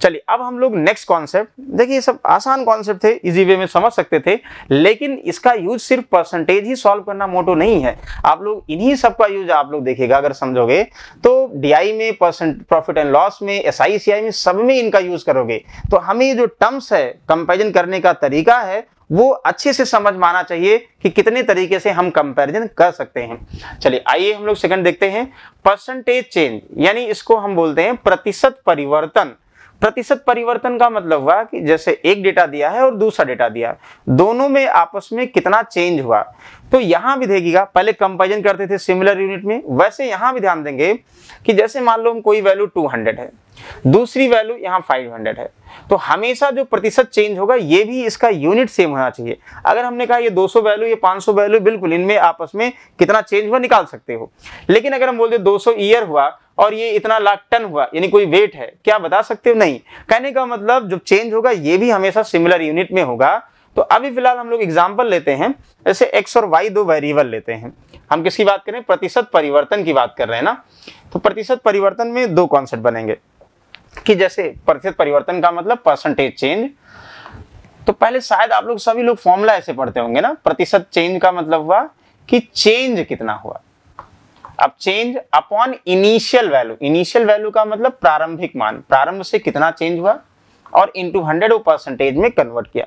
चलिए अब हम लोग नेक्स्ट कॉन्सेप्ट देखिए सब आसान कॉन्सेप्ट थे इजी वे में समझ सकते थे लेकिन इसका यूज सिर्फ परसेंटेज ही सॉल्व करना मोटो नहीं है आप लोग इन्हीं सब का यूज आप लोग देखेगा अगर समझोगे तो डीआई में परसेंट प्रॉफिट एंड लॉस में एस में सब में इनका यूज करोगे तो हमें जो टर्म्स है कंपेरिजन करने का तरीका है वो अच्छे से समझ में आना चाहिए कि कितने तरीके से हम कंपैरिजन कर सकते हैं चलिए आइए हम लोग सेकंड देखते हैं परसेंटेज चेंज यानी इसको हम बोलते हैं प्रतिशत परिवर्तन प्रतिशत परिवर्तन का मतलब हुआ कि जैसे एक डेटा दिया है और दूसरा डेटा दिया दोनों में आपस में कितना चेंज हुआ तो यहां भी देखिएगा पहले कंपेरिजन करते थे सिमिलर यूनिट में वैसे यहां भी ध्यान देंगे कि जैसे मान लो हम कोई वैल्यू 200 है दूसरी वैल्यू यहाँ 500 है तो हमेशा जो प्रतिशत चेंज होगा ये भी इसका यूनिट सेम होना चाहिए अगर हमने कहा ये 200 वैल्यू ये 500 वैल्यू बिल्कुल इनमें आपस में कितना चेंज हुआ निकाल सकते हो लेकिन अगर हम बोलते 200 ईयर हुआ और ये इतना लाख टन हुआ यानी कोई वेट है क्या बता सकते हो नहीं कहने का मतलब जो चेंज होगा ये भी हमेशा सिमिलर यूनिट में होगा तो अभी फिलहाल हम लोग एग्जाम्पल लेते हैं जैसे एक्स और वाई दो वेरिएबल लेते हैं हम किसकी बात करें प्रतिशत परिवर्तन की बात कर रहे हैं ना तो प्रतिशत परिवर्तन में दो कॉन्सेप्ट बनेंगे कि जैसे प्रतिशत परिवर्तन का मतलब परसेंटेज चेंज तो पहले शायद आप लोग सभी लोग फॉर्मूला ऐसे पढ़ते होंगे ना प्रतिशत चेंज का मतलब हुआ कि चेंज कितना हुआ अब change upon initial value initial value का मतलब प्रारंभिक मान प्रारंभ से कितना चेंज हुआ और इंटू हंड्रेड वो परसेंटेज में कन्वर्ट किया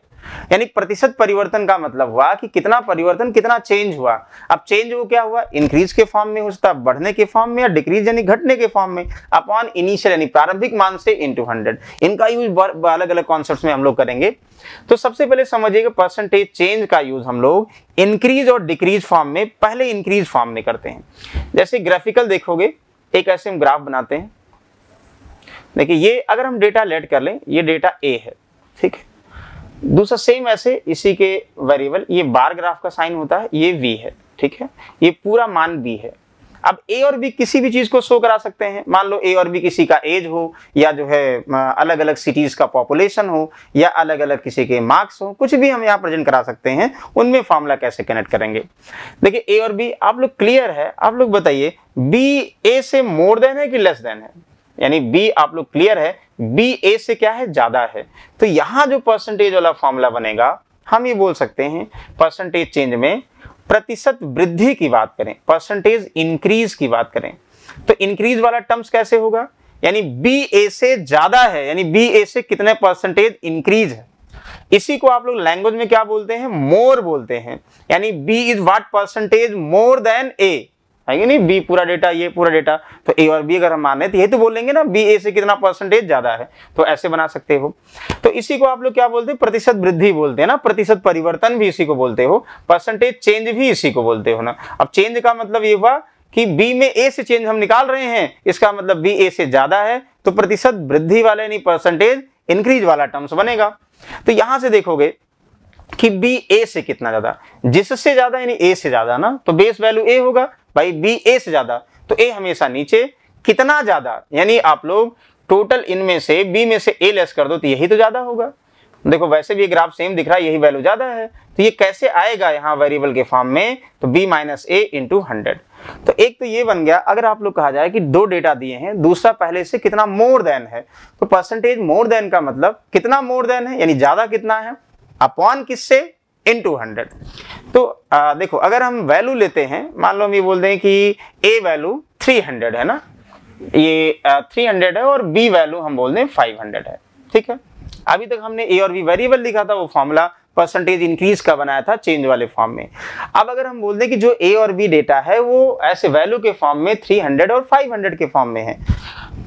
यानी प्रतिशत परिवर्तन का मतलब हुआ कि कितना परिवर्तन कितना चेंज हुआ अब चेंज वो क्या हुआ इंक्रीज के फॉर्म में हो सकता है बढ़ने के फॉर्म में या डिक्रीज यानी घटने के फॉर्म में अपॉन इनिशियल यानी प्रारंभिक मान से इंटू हंड्रेड इनका यूज अलग अलग कॉन्सेप्ट में हम लोग करेंगे तो सबसे पहले समझिएगा परसेंटेज चेंज का यूज हम लोग इंक्रीज और डिक्रीज फॉर्म में पहले इंक्रीज फॉर्म में करते हैं जैसे ग्राफिकल देखोगे एक ऐसे हम ग्राफ बनाते हैं देखिए ये अगर हम डेटा लेट कर लें ये डेटा ए है ठीक है दूसरा सेम ऐसे इसी के वेरिएबल ये बार ग्राफ का साइन होता है ये वी है ठीक है ये पूरा मान बी है अब ए और बी किसी भी चीज को शो करा सकते हैं मान लो ए और बी किसी का एज हो या जो है अलग अलग सिटीज का पॉपुलेशन हो या अलग अलग किसी के मार्क्स हो कुछ भी हम यहाँ प्रेजेंट करा सकते हैं उनमें फॉर्मूला कैसे कनेक्ट करेंगे देखिए ए और बी आप लोग क्लियर है आप लोग बताइए बी ए से मोर देन है कि लेस देन है यानी बी आप लोग क्लियर है बी ए से क्या है ज्यादा है तो यहां जो परसेंटेज वाला फॉर्मूला बनेगा हम ये बोल सकते हैं परसेंटेज चेंज में प्रतिशत वृद्धि की बात करें परसेंटेज इंक्रीज की बात करें तो इंक्रीज वाला टर्म्स कैसे होगा यानी बी ए से ज्यादा है यानी बी ए से कितने परसेंटेज इंक्रीज है इसी को आप लोग लैंग्वेज में क्या बोलते हैं मोर बोलते हैं यानी B is what percentage more than A है कि नहीं बी पूरा डेटा ये पूरा डेटा तो ए और बी अगर हम माने तो ये तो बोलेंगे ना बी ए से कितना परसेंटेज ज्यादा है तो ऐसे बना सकते हो तो इसी को आप लोग क्या बोलते हैं प्रतिशत वृद्धि बोलते हैं ना प्रतिशत परिवर्तन भी इसी को बोलते हो परसेंटेज चेंज भी इसी को बोलते हो ना अब चेंज का मतलब ये हुआ कि बी में ए से चेंज हम निकाल रहे हैं इसका मतलब बी ए से ज्यादा है तो प्रतिशत वृद्धि वाले यानी परसेंटेज इंक्रीज वाला टर्म्स बनेगा तो यहां से देखोगे कि बी ए से कितना ज्यादा जिससे ज्यादा यानी ए से ज्यादा ना तो बेस वैल्यू ए होगा भाई बी ए से ज़्यादा तो ए हमेशा नीचे कितना ज़्यादा यानी आप लोग टोटल इनमें से बी में से ए लेस कर दो तो यही तो ज़्यादा होगा देखो वैसे भी ग्राफ सेम दिख रहा है यही वैल्यू ज़्यादा है तो ये कैसे आएगा यहाँ वेरिएबल के फॉर्म में तो b minus A into hundred तो एक तो ये बन गया अगर आप लोग कहा जाए कि दो डेटा दिए हैं दूसरा पहले से कितना मोर देन है तो परसेंटेज मोर देन का मतलब कितना मोर देन है यानी ज़्यादा कितना है अपॉन किससे इन टू हंड्रेड तो आ, देखो अगर हम वैल्यू लेते हैं मान लो हम ये बोल दें कि ए वैल्यू थ्री हंड्रेड है ना ये थ्री हंड्रेड है और बी वैल्यू हम बोल दें फाइव हंड्रेड है ठीक है अभी तक हमने ए और बी वेरिएबल लिखा था वो फॉर्मूला परसेंटेज इंक्रीज का बनाया था चेंज वाले फॉर्म में अब अगर हम बोल दें कि जो ए और बी डेटा है वो ऐसे वैल्यू के फॉर्म में 300 और 500 के फॉर्म में है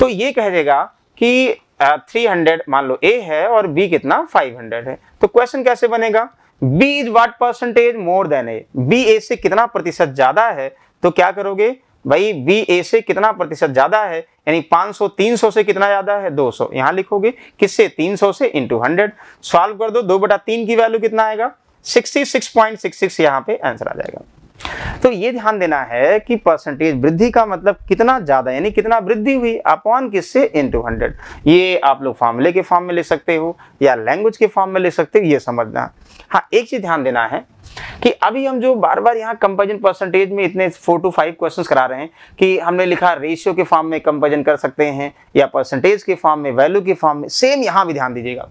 तो ये कह देगा कि 300 मान लो ए है और बी कितना 500 है तो क्वेश्चन कैसे बनेगा B is what percentage more than A B A से कितना प्रतिशत ज्यादा है तो क्या करोगे भाई बी ए से कितना प्रतिशत ज्यादा है यानी 500 300 से कितना ज्यादा है 200 सौ यहां लिखोगे किससे 300 से इंटू हंड्रेड सॉल्व कर दो दो बटा तीन की वैल्यू कितना आएगा 66.66 सिक्स यहाँ पे आंसर आ जाएगा तो ये ध्यान देना है कि परसेंटेज वृद्धि का मतलब कितना ज़्यादा यानी कितना वृद्धि हुई अपॉन किससे इंटू हंड्रेड ये आप लोग फॉर्मूले के फॉर्म में ले सकते हो या लैंग्वेज के फॉर्म में ले सकते हो ये समझना हाँ एक चीज़ ध्यान देना है कि अभी हम जो बार बार यहाँ कंपेरिजन परसेंटेज में इतने फोर टू फाइव क्वेश्चन करा रहे हैं कि हमने लिखा रेशियो के फॉर्म में कंपेरिजन कर सकते हैं या परसेंटेज के फॉर्म में वैल्यू के फॉर्म में सेम यहाँ भी ध्यान दीजिएगा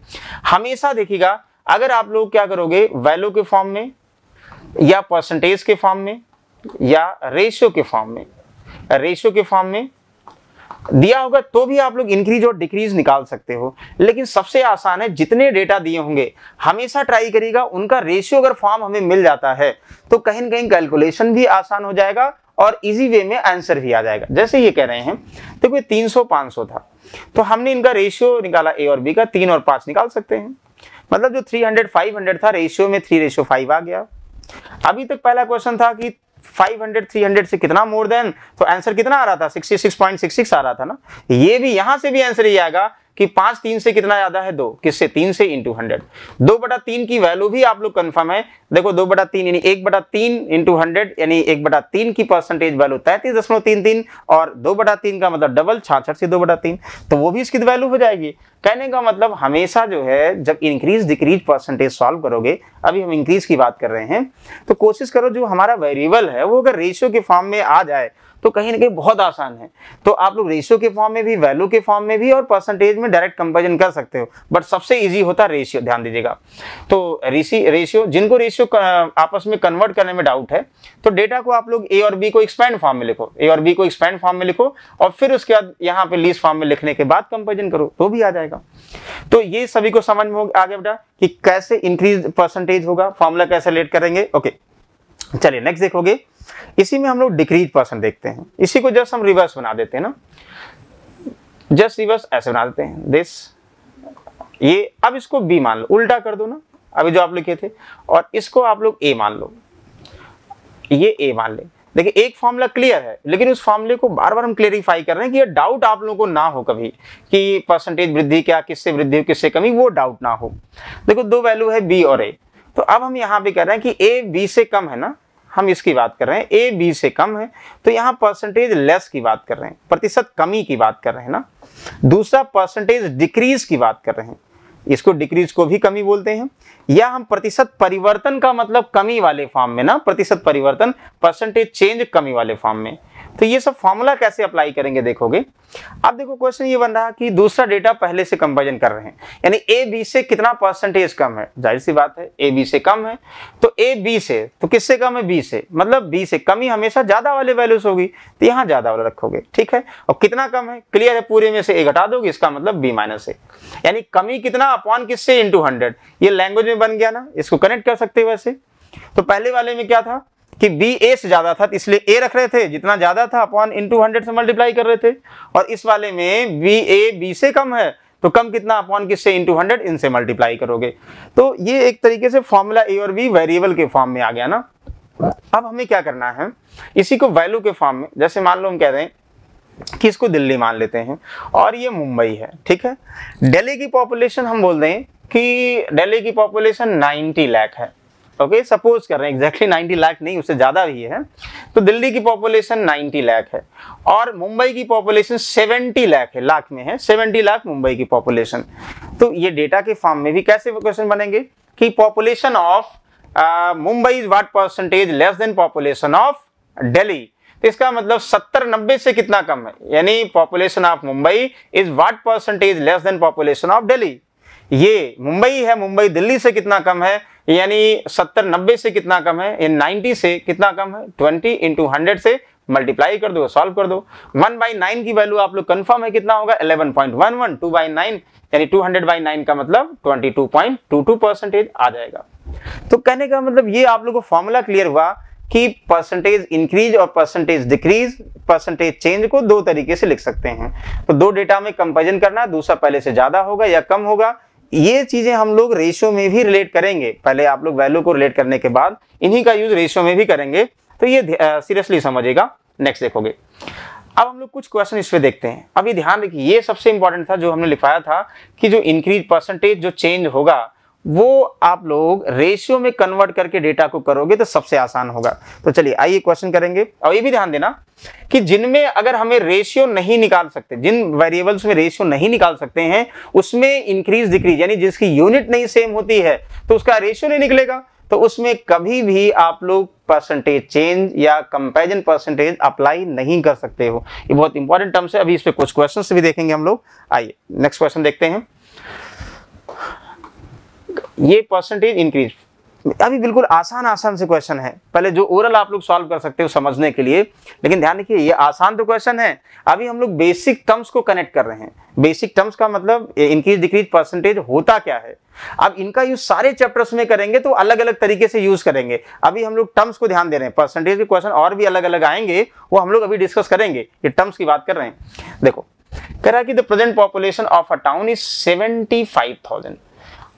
हमेशा देखिएगा अगर आप लोग क्या करोगे वैल्यू के फॉर्म में या परसेंटेज के फॉर्म में या रेशियो के फॉर्म में रेशियो के फॉर्म में दिया होगा तो भी आप लोग इंक्रीज और डिक्रीज निकाल सकते हो लेकिन सबसे आसान है जितने डेटा दिए होंगे हमेशा ट्राई करिएगा उनका रेशियो अगर फॉर्म हमें मिल जाता है तो कहीं ना कहीं कैलकुलेशन भी आसान हो जाएगा और इजी वे में आंसर भी आ जाएगा जैसे ये कह रहे हैं तो कोई तीन सौ था तो हमने इनका रेशियो निकाला ए और बी का तीन और पांच निकाल सकते हैं मतलब जो 300 500 था रेशियो में थ्री रेशियो फाइव आ गया अभी तक पहला क्वेश्चन था कि 500 300 से कितना मोर देन तो आंसर कितना आ रहा था 66.66 आ रहा था ना ये भी यहां से भी आंसर ये आएगा कि पांच तीन से कितना ज्यादा है दो किससे तीन से इंटू हंड्रेड दो बटा तीन की वैल्यू भी आप लोग कंफर्म है देखो दो बटा तीन यानी एक बटा तीन इंटू हंड्रेड यानी एक बटा तीन की परसेंटेज वैल्यू तैतीस दशमलव तीन तीन और दो बटा तीन का मतलब डबल छाछठ से दो बटा तीन तो वो भी इसकी वैल्यू हो जाएगी कहने का मतलब हमेशा जो है जब इंक्रीज डिक्रीज परसेंटेज सॉल्व करोगे अभी हम इंक्रीज की बात कर रहे हैं तो कोशिश करो जो हमारा वेरिएबल है वो अगर रेशियो के फॉर्म में आ जाए तो कहीं ना कहीं बहुत आसान है तो आप लोग रेशियो के फॉर्म में भी वैल्यू के फॉर्म में भी और परसेंटेज में डायरेक्ट कंपेरिजन कर सकते हो बट सबसे ईजी होता है रेशियो ध्यान दीजिएगा तो रेसी रेशियो जिनको रेशियो आपस में कन्वर्ट करने में डाउट है तो डेटा को आप लोग ए और बी को एक्सपैंड फॉर्म में लिखो ए और बी को एक्सपैंड फॉर्म में लिखो और फिर उसके बाद यहाँ पे लीज फॉर्म में लिखने के बाद कंपेरिजन करो तो भी आ जाएगा तो ये सभी को समझ में आगे बेटा कि कैसे इंक्रीज परसेंटेज होगा फॉर्मूला कैसे लेट करेंगे ओके okay. चलिए नेक्स्ट देखोगे इसी में हम लोग डिक्रीज पर्सन देखते हैं इसी को जस्ट हम रिवर्स बना देते हैं ना जस्ट रिवर्स ऐसे बना देते हैं दिस ये अब इसको बी मान लो उल्टा कर दो ना अभी जो आप लिखे थे और इसको आप लोग ए मान लो ये ए मान ले देखिए एक फॉर्मूला क्लियर है लेकिन उस फॉर्मूले को बार बार हम क्लियरिफाई कर रहे हैं कि ये डाउट आप लोगों को ना हो कभी कि परसेंटेज वृद्धि क्या किससे वृद्धि किससे कमी वो डाउट ना हो देखो दो वैल्यू है बी और ए तो अब हम यहां पे कह रहे हैं कि ए बी से कम है ना हम इसकी बात कर रहे हैं ए बी से कम है तो यहां परसेंटेज लेस की बात कर रहे हैं प्रतिशत कमी की बात कर रहे हैं ना दूसरा परसेंटेज डिक्रीज की बात कर रहे हैं इसको डिक्रीज को भी कमी बोलते हैं या हम प्रतिशत परिवर्तन का मतलब कमी वाले फॉर्म में ना प्रतिशत परिवर्तन परसेंटेज चेंज कमी वाले फॉर्म में तो ये सब फॉर्मूला कैसे अप्लाई करेंगे देखोगे अब देखो क्वेश्चन ये बन रहा कि दूसरा डेटा पहले से कंपेरिजन कर रहे हैं यानी ए बी से कितना परसेंटेज कम है जाहिर सी बात है ए बी से कम है तो ए बी से तो किससे कम है बी से मतलब बी से कम ही हमेशा ज्यादा वाले वैल्यूज होगी तो यहाँ ज्यादा वाला रखोगे ठीक है और कितना कम है क्लियर है पूरे में से ए घटा दोगे इसका मतलब बी माइनस ए यानी कमी कितना अपॉन किससे इंटू हंड्रेड ये लैंग्वेज में बन गया ना इसको कनेक्ट कर सकते वैसे तो पहले वाले में क्या था कि बी ए से ज्यादा था तो इसलिए ए रख रहे थे जितना ज्यादा था अपॉन टू हंड्रेड से मल्टीप्लाई कर रहे थे और इस वाले में बी ए बी से कम है तो कम कितना अपॉन किससे इंटू हंड्रेड इनसे मल्टीप्लाई करोगे तो ये एक तरीके से फॉर्मूला ए और बी वेरिएबल के फॉर्म में आ गया ना अब हमें क्या करना है इसी को वैल्यू के फॉर्म में जैसे मान लो हम कह रहे हैं कि इसको दिल्ली मान लेते हैं और ये मुंबई है ठीक है दिल्ली की पॉपुलेशन हम बोल दें कि दिल्ली की पॉपुलेशन 90 लाख है ओके सपोज कर रहे हैं एग्जैक्टली नाइन्टी लाख नहीं उससे ज़्यादा भी है तो दिल्ली की पॉपुलेशन नाइन्टी लाख है और मुंबई की पॉपुलेशन सेवेंटी लाख है लाख में है सेवेंटी लाख मुंबई की पॉपुलेशन तो ये डेटा के फॉर्म में भी कैसे क्वेश्चन बनेंगे कि population of uh, Mumbai what percentage less than population of Delhi तो इसका मतलब 70 नब्बे से कितना कम है यानी population of Mumbai is what percentage less than population of Delhi ये मुंबई है मुंबई दिल्ली से कितना कम है यानी 70 नब्बे से कितना कम है या 90 से कितना कम है 20 इंटू हंड्रेड से मल्टीप्लाई कर दो सॉल्व कर दो 1 बाई नाइन की वैल्यू आप लोग कंफर्म है कितना होगा 11.11 point one one two by nine यानी टू हंड्रेड बाई नाइन का मतलब 22.22 परसेंटेज आ जाएगा तो कहने का मतलब ये आप लोग को फॉर्मूला क्लियर हुआ कि परसेंटेज इंक्रीज और परसेंटेज डिक्रीज परसेंटेज चेंज को दो तरीके से लिख सकते हैं तो दो डेटा में कंपेरिजन करना दूसरा पहले से ज्यादा होगा या कम होगा ये चीज़ें हम लोग रेशियो में भी रिलेट करेंगे पहले आप लोग वैल्यू को रिलेट करने के बाद इन्हीं का यूज रेशियो में भी करेंगे तो ये सीरियसली समझेगा नेक्स्ट देखोगे अब हम लोग कुछ क्वेश्चन इसमें देखते हैं अभी ध्यान रखिए ये सबसे इंपॉर्टेंट था जो हमने लिखवाया था कि जो इंक्रीज परसेंटेज जो चेंज होगा वो आप लोग रेशियो में कन्वर्ट करके डेटा को करोगे तो सबसे आसान होगा तो चलिए आइए क्वेश्चन करेंगे और ये भी ध्यान देना कि जिनमें अगर हमें रेशियो नहीं निकाल सकते जिन वेरिएबल्स में रेशियो नहीं निकाल सकते हैं उसमें इंक्रीज डिक्रीज यानी जिसकी यूनिट नहीं सेम होती है तो उसका रेशियो नहीं निकलेगा तो उसमें कभी भी आप लोग परसेंटेज चेंज या कंपेरिजन परसेंटेज अप्लाई नहीं कर सकते हो ये बहुत इंपॉर्टेंट टर्म्स है अभी इस पर कुछ क्वेश्चन भी देखेंगे हम लोग आइए नेक्स्ट क्वेश्चन देखते हैं ये परसेंटेज इंक्रीज अभी बिल्कुल आसान आसान से क्वेश्चन है पहले जो ओरल आप लोग सॉल्व कर सकते हो समझने के लिए लेकिन ध्यान रखिए ये आसान तो क्वेश्चन है अभी हम लोग बेसिक टर्म्स को कनेक्ट कर रहे हैं बेसिक टर्म्स का मतलब इंक्रीज डिक्रीज परसेंटेज होता क्या है अब इनका यूज सारे चैप्टर्स में करेंगे तो अलग अलग तरीके से यूज करेंगे अभी हम लोग टर्म्स को ध्यान दे रहे हैं परसेंटेज के क्वेश्चन और भी अलग अलग आएंगे वो हम लोग अभी डिस्कस करेंगे ये टर्म्स की बात कर रहे हैं देखो कह रहा है कि the present population of a town is seventy five thousand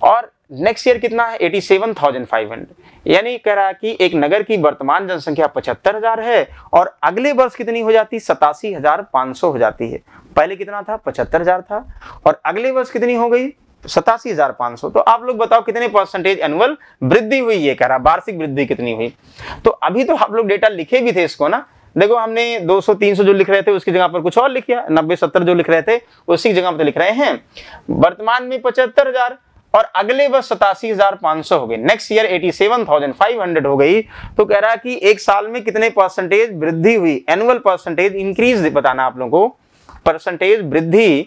और नेक्स्ट ईयर कितना है eighty seven thousand five hundred यानी कह रहा है कि एक नगर की वर्तमान जनसंख्या पचहत्तर हजार है और अगले वर्ष कितनी हो जाती सतासी हजार पाँच सौ हो जाती है पहले कितना था पचहत्तर हजार था और अगले वर्ष कितनी हो गई सतासी हजार पांच सौ तो आप लोग बताओ कितने परसेंटेज एनुअल वृद्धि हुई ये कह रहा वार्षिक वृद्धि कितनी हुई तो अभी तो आप लोग डेटा लिखे भी थे इसको ना देखो हमने 200 300 जो लिख रहे थे उसकी जगह पर कुछ और लिख लिया नब्बे सत्तर जो लिख रहे थे उसी जगह पर लिख रहे हैं वर्तमान में पचहत्तर हजार और अगले वर्ष सतासी हजार पांच सौ हो गए next year eighty seven thousand five hundred हो गई तो कह रहा है कि एक साल में कितने परसेंटेज वृद्धि हुई एनुअल परसेंटेज इंक्रीज बताना आप लोगों को परसेंटेज वृद्धि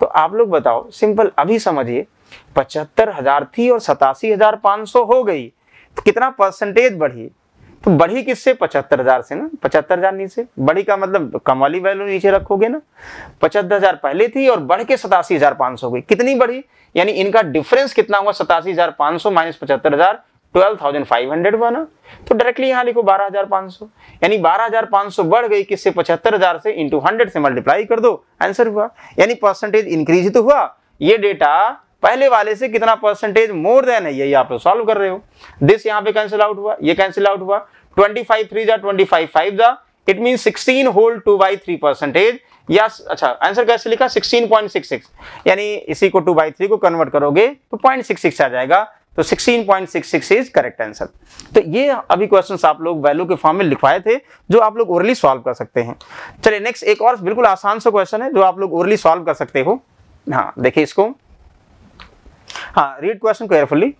तो आप लोग बताओ सिंपल अभी समझिए पचहत्तर हजार थी और सतासी हजार पांच सौ हो गई तो कितना परसेंटेज बढ़ी तो बढ़ी किससे पचहत्तर हजार से ना पचहत्तर हजार नीचे बढ़ी का मतलब कम वाली वैल्यू नीचे रखोगे ना पचहत्तर हजार पहले थी और बढ़ के सतासी हजार पाँच सौ गई कितनी बढ़ी यानी इनका डिफरेंस कितना हुआ सतासी हजार पांच सौ माइनस पचहत्तर हजार ट्वेल्व थाउजेंड फाइव हंड्रेड हुआ ना तो डायरेक्टली यहाँ लिखो बारह हजार पांच सौ यानी बारह हजार पांच सौ बढ़ गई किससे पचहत्तर हजार से इंटू हंड्रेड से मल्टीप्लाई कर दो आंसर हुआ यानी परसेंटेज इंक्रीज तो हुआ ये डेटा पहले वाले से कितना परसेंटेज मोर देन है ये यहाँ पे सॉल्व कर रहे हो दिस यहाँ पे कैंसिल आउट हुआ ये कैंसिल आउट हुआ ट्वेंटी फाइव थ्री जा ट्वेंटी फाइव फाइव जा it mean sixteen whole two by three percentage या अच्छा आंसर कैसे लिखा सिक्सटीन पॉइंट सिक्स सिक्स यानी इसी को टू बाई थ्री को कन्वर्ट करोगे तो पॉइंट सिक्स सिक्स आ जाएगा तो sixteen point six six is correct answer तो ये अभी क्वेश्चन आप लोग वैल्यू के फॉर्म में लिखवाए थे जो आप लोग ओरली सॉल्व कर सकते हैं चलिए नेक्स्ट एक और बिल्कुल आसान सा क्वेश्चन है जो आप लोग ओरली सॉल्व कर सकते हो हाँ देखिए इसको हाँ रीड क्वेश्चन केयरफुली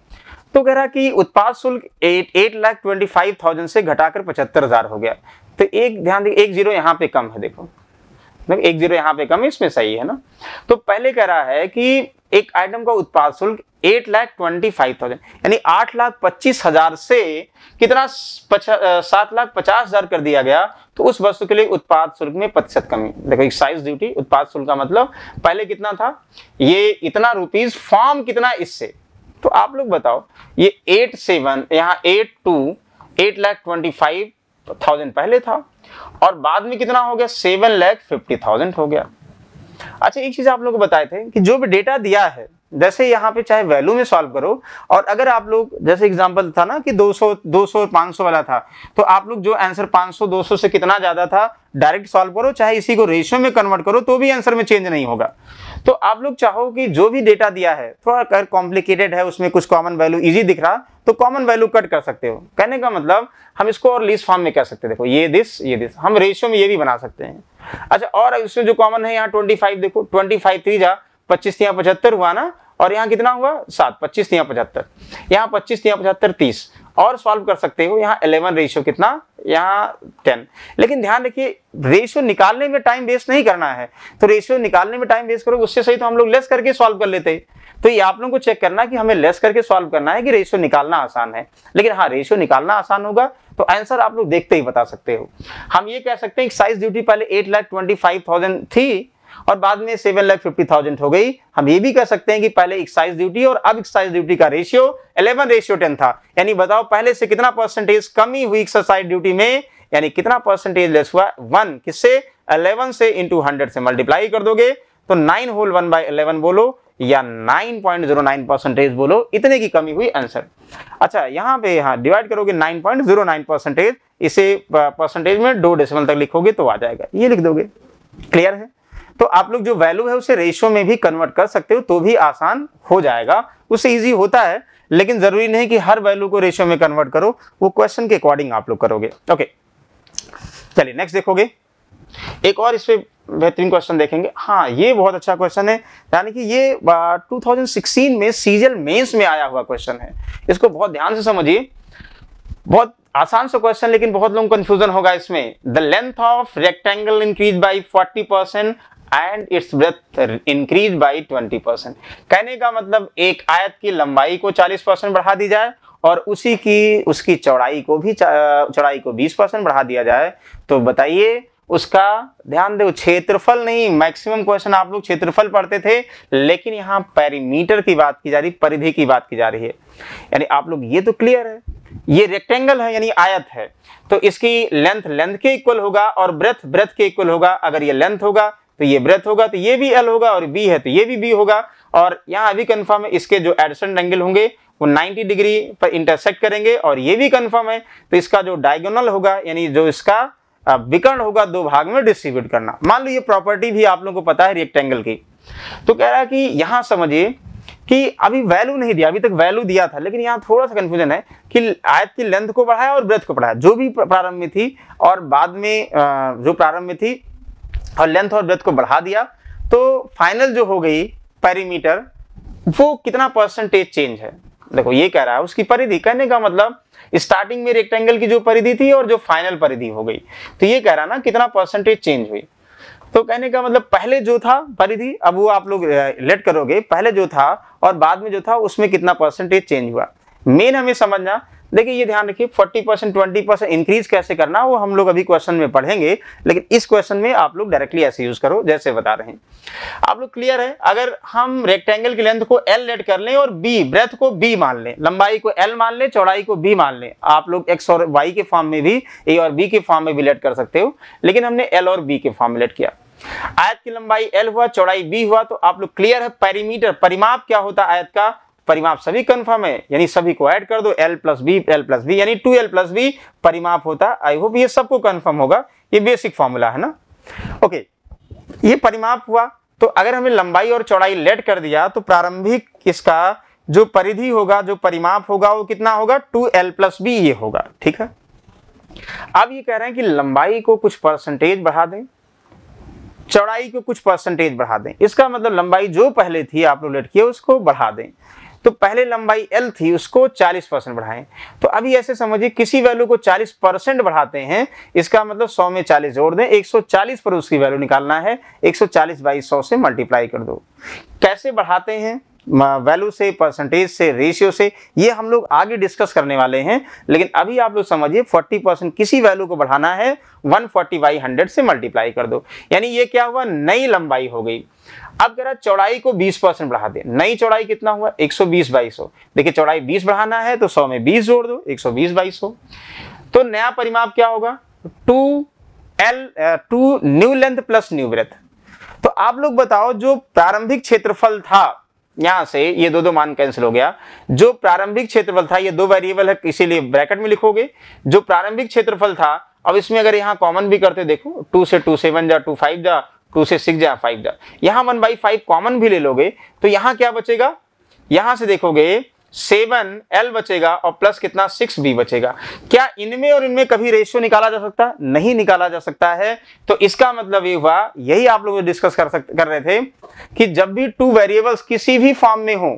तो कह रहा कि उत्पाद शुल्क eight eight lakh twenty five thousand से घटाकर पचहत्तर हजार हो गया तो एक ध्यान देखिए एक जीरो यहाँ पे कम है देखो मतलब एक जीरो यहाँ पे कम है इसमें सही है ना तो पहले कह रहा है कि एक आइटम का उत्पाद शुल्क eight lakh twenty five thousand यानी आठ लाख पच्चीस हजार से कितना सात लाख पचास हजार कर दिया गया तो उस वस्तु के लिए उत्पाद शुल्क में प्रतिशत कमी देखो एक्साइज ड्यूटी उत्पाद शुल्क का मतलब पहले कितना था ये इतना रुपीज फॉर्म कितना इससे तो आप लोग बताओ ये एट सेवन यहाँ eight two eight lakh twenty five thousand पहले था और बाद में कितना हो गया सेवन लैख फिफ्टी थाउजेंड हो गया अच्छा एक चीज आप लोग को बताए थे कि जो भी डेटा दिया है जैसे यहाँ पे चाहे वैल्यू में सॉल्व करो और अगर आप लोग जैसे एग्जांपल था ना कि 200 200 500 वाला था तो आप लोग जो आंसर 500 200 से कितना ज़्यादा था डायरेक्ट सॉल्व करो चाहे इसी को रेशियो में कन्वर्ट करो तो भी आंसर में चेंज नहीं होगा तो आप लोग चाहो कि जो भी डेटा दिया है थोड़ा अगर कॉम्प्लिकेटेड है उसमें कुछ कॉमन वैल्यू इजी दिख रहा तो कॉमन वैल्यू कट कर सकते हो कहने का मतलब हम इसको और लीज फॉर्म में कह सकते हैं देखो ये दिस ये दिस हम रेशियो में ये भी बना सकते हैं अच्छा और इसमें जो कॉमन है यहाँ ट्वेंटी फाइव देखो ट्वेंटी फाइव थ्री जा पच्चीस पचहत्तर हुआ ना और यहाँ कितना हुआ सात पच्चीस यहाँ पचहत्तर यहाँ पच्चीस पचहत्तर तीस और सॉल्व कर सकते हो यहाँ इलेवन रेशियो कितना यहाँ टेन लेकिन ध्यान रखिए रेशियो निकालने में टाइम वेस्ट नहीं करना है तो रेशियो निकालने में टाइम वेस्ट करोगे उससे सही तो हम लोग लेस करके सॉल्व कर लेते तो ये आप लोगों को चेक करना कि हमें लेस करके सॉल्व करना है कि रेशियो निकालना आसान है लेकिन हाँ रेशियो निकालना आसान होगा तो आंसर आप लोग देखते ही बता सकते हो हम ये कह सकते हैं साइज ड्यूटी पहले eight lakh twenty five thousand थी और बाद में सेवन लाख फिफ्टी थाउजेंड हो गई हम ये भी कह सकते हैं कि पहले एक्साइज ड्यूटी और अब एक्साइज ड्यूटी का रेशियो इलेवन रेशियो टेन था यानी बताओ पहले से कितना परसेंटेज कमी हुई एक्साइज ड्यूटी में यानी कितना परसेंटेज लेस हुआ वन किससे अलेवन से इंटू हंड्रेड से मल्टीप्लाई कर दोगे तो nine whole one by eleven बोलो या nine point zero nine percentage बोलो इतने की कमी हुई आंसर अच्छा यहाँ पे यहाँ डिवाइड करोगे nine point zero nine percentage इसे परसेंटेज में दो डेसिमल तक लिखोगे तो आ जाएगा ये लिख दोगे क्लियर है तो आप लोग जो वैल्यू है उसे रेशो में भी कन्वर्ट कर सकते हो तो भी आसान हो जाएगा उससे इजी होता है लेकिन जरूरी नहीं कि हर वैल्यू को रेशियो में कन्वर्ट करो वो क्वेश्चन के अकॉर्डिंग आप लोग करोगे ओके चलिए नेक्स्ट देखोगे एक और इस पर बेहतरीन क्वेश्चन देखेंगे हाँ ये बहुत अच्छा क्वेश्चन है यानी कि ये आ, 2016 में सीजल मेंस में आया हुआ क्वेश्चन है इसको बहुत ध्यान से समझिए बहुत आसान सा क्वेश्चन लेकिन बहुत लोग कंफ्यूजन होगा इसमें the length of rectangle increase by 40 percent and its breadth increase by twenty percent कहने का मतलब एक आयत की लंबाई को चालीस परसेंट बढ़ा दी जाए और उसी की उसकी चौड़ाई को भी चौड़ाई को बीस परसेंट बढ़ा दिया जाए तो बताइए उसका ध्यान दो क्षेत्रफल नहीं मैक्सिमम क्वेश्चन आप लोग क्षेत्रफल पढ़ते थे लेकिन यहाँ पैरीमीटर की बात की जा रही परिधि की बात की जा रही है यानी आप लोग ये तो क्लियर है ये रेक्टेंगल है यानी आयत है तो इसकी लेंथ लेंथ के इक्वल होगा और ब्रेथ ब्रेथ के इक्वल होगा अगर ये लेंथ होगा तो ये ब्रेथ होगा तो ये भी एल होगा और बी है तो ये भी बी होगा और यहाँ अभी कन्फर्म है इसके जो एडसेंट एंगल होंगे वो 90 डिग्री पर इंटरसेक्ट करेंगे और ये भी कन्फर्म है तो इसका जो डायगोनल होगा यानी जो इसका विकर्ण होगा दो भाग में डिस्ट्रीब्यूट करना मान लो ये प्रॉपर्टी भी आप लोगों को पता है रेक्टेंगल की तो कह रहा है कि यहाँ समझिए कि अभी वैल्यू नहीं दिया अभी तक वैल्यू दिया था लेकिन यहाँ थोड़ा सा कन्फ्यूजन है कि आयत की लेंथ को बढ़ाया और ब्रेथ को बढ़ाया जो भी प्रारंभ में थी और बाद में जो प्रारंभ में थी और लेंथ और ब्रेथ को बढ़ा दिया तो फाइनल जो हो गई पैरीमीटर वो कितना परसेंटेज चेंज है देखो ये कह रहा है उसकी परिधि कहने का मतलब स्टार्टिंग में रेक्टेंगल की जो परिधि थी और जो फाइनल परिधि हो गई तो ये कह रहा ना कितना परसेंटेज चेंज हुई तो कहने का मतलब पहले जो था परिधि अब वो आप लोग लेट करोगे पहले जो था और बाद में जो था उसमें कितना परसेंटेज चेंज हुआ मेन हमें समझना देखिए ये ध्यान रखिए 40 परसेंट ट्वेंटी परसेंट इंक्रीज कैसे करना वो हम लोग अभी क्वेश्चन में पढ़ेंगे लेकिन इस क्वेश्चन में आप लोग डायरेक्टली ऐसे यूज करो जैसे बता रहे हैं आप लोग क्लियर है अगर हम रेक्टेंगल की लेंथ को एल लेट कर लें और बी ब्रेथ को बी मान लें लंबाई को एल मान लें चौड़ाई को बी मान लें आप लोग एक्स और वाई के फॉर्म में भी ए और बी के फॉर्म में भी लेट कर सकते हो लेकिन हमने एल और बी के फॉर्म में लेट किया आयत की लंबाई एल हुआ चौड़ाई बी हुआ तो आप लोग क्लियर है परिमीटर परिमाप क्या होता है आयत का परिमाप सभी कंफर्म है यानी सभी को ऐड कर दो L plus B L plus B यानी टू एल प्लस बी परिमाप होता है आई होप ये सबको कंफर्म होगा ये बेसिक फॉर्मूला है ना ओके ये परिमाप हुआ तो अगर हमें लंबाई और चौड़ाई लेट कर दिया तो प्रारंभिक इसका जो परिधि होगा जो परिमाप होगा वो कितना होगा टू एल प्लस बी ये होगा ठीक है अब ये कह रहे हैं कि लंबाई को कुछ परसेंटेज बढ़ा दें चौड़ाई को कुछ परसेंटेज बढ़ा दें इसका मतलब लंबाई जो पहले थी आप लोग लेट किया उसको बढ़ा दें तो पहले लंबाई एल थी उसको 40 परसेंट बढ़ाएं तो अभी ऐसे समझिए किसी वैल्यू को 40 परसेंट बढ़ाते हैं इसका मतलब 100 में 40 जोड़ दें 140 पर उसकी वैल्यू निकालना है 140 सौ सौ से मल्टीप्लाई कर दो कैसे बढ़ाते हैं वैल्यू से परसेंटेज से रेशियो से ये हम लोग आगे डिस्कस करने वाले हैं लेकिन अभी आप लोग समझिए 40 परसेंट किसी वैल्यू को बढ़ाना है 140 फोर्टी बाई हंड्रेड से मल्टीप्लाई कर दो यानी ये क्या हुआ नई लंबाई हो गई अब जरा चौड़ाई को 20 परसेंट बढ़ा दे नई चौड़ाई कितना हुआ 120 बाई 100 देखिए चौड़ाई 20 बढ़ाना है तो 100 में 20 जोड़ दो 120 बाई 100 तो नया परिमाप क्या होगा two L two new length plus new breadth तो आप लोग बताओ जो प्रारंभिक क्षेत्रफल था यहां से ये दो दो मान कैंसिल हो गया जो प्रारंभिक क्षेत्रफल था ये दो वेरिएबल है इसीलिए ब्रैकेट में लिखोगे जो प्रारंभिक क्षेत्रफल था अब इसमें अगर यहां कॉमन भी करते देखो टू से टू सेवन जा टू फाइव जा टू से सिक्स जा फाइव जा यहाँ वन बाई फाइव कॉमन भी ले लोगे तो यहाँ क्या बचेगा यहाँ से देखोगे सेवन एल बचेगा और प्लस कितना सिक्स बी बचेगा क्या इनमें और इनमें कभी रेशियो निकाला जा सकता नहीं निकाला जा सकता है तो इसका मतलब ये हुआ यही आप लोग डिस्कस कर सकते कर रहे थे कि जब भी टू वेरिएबल्स किसी भी फॉर्म में हो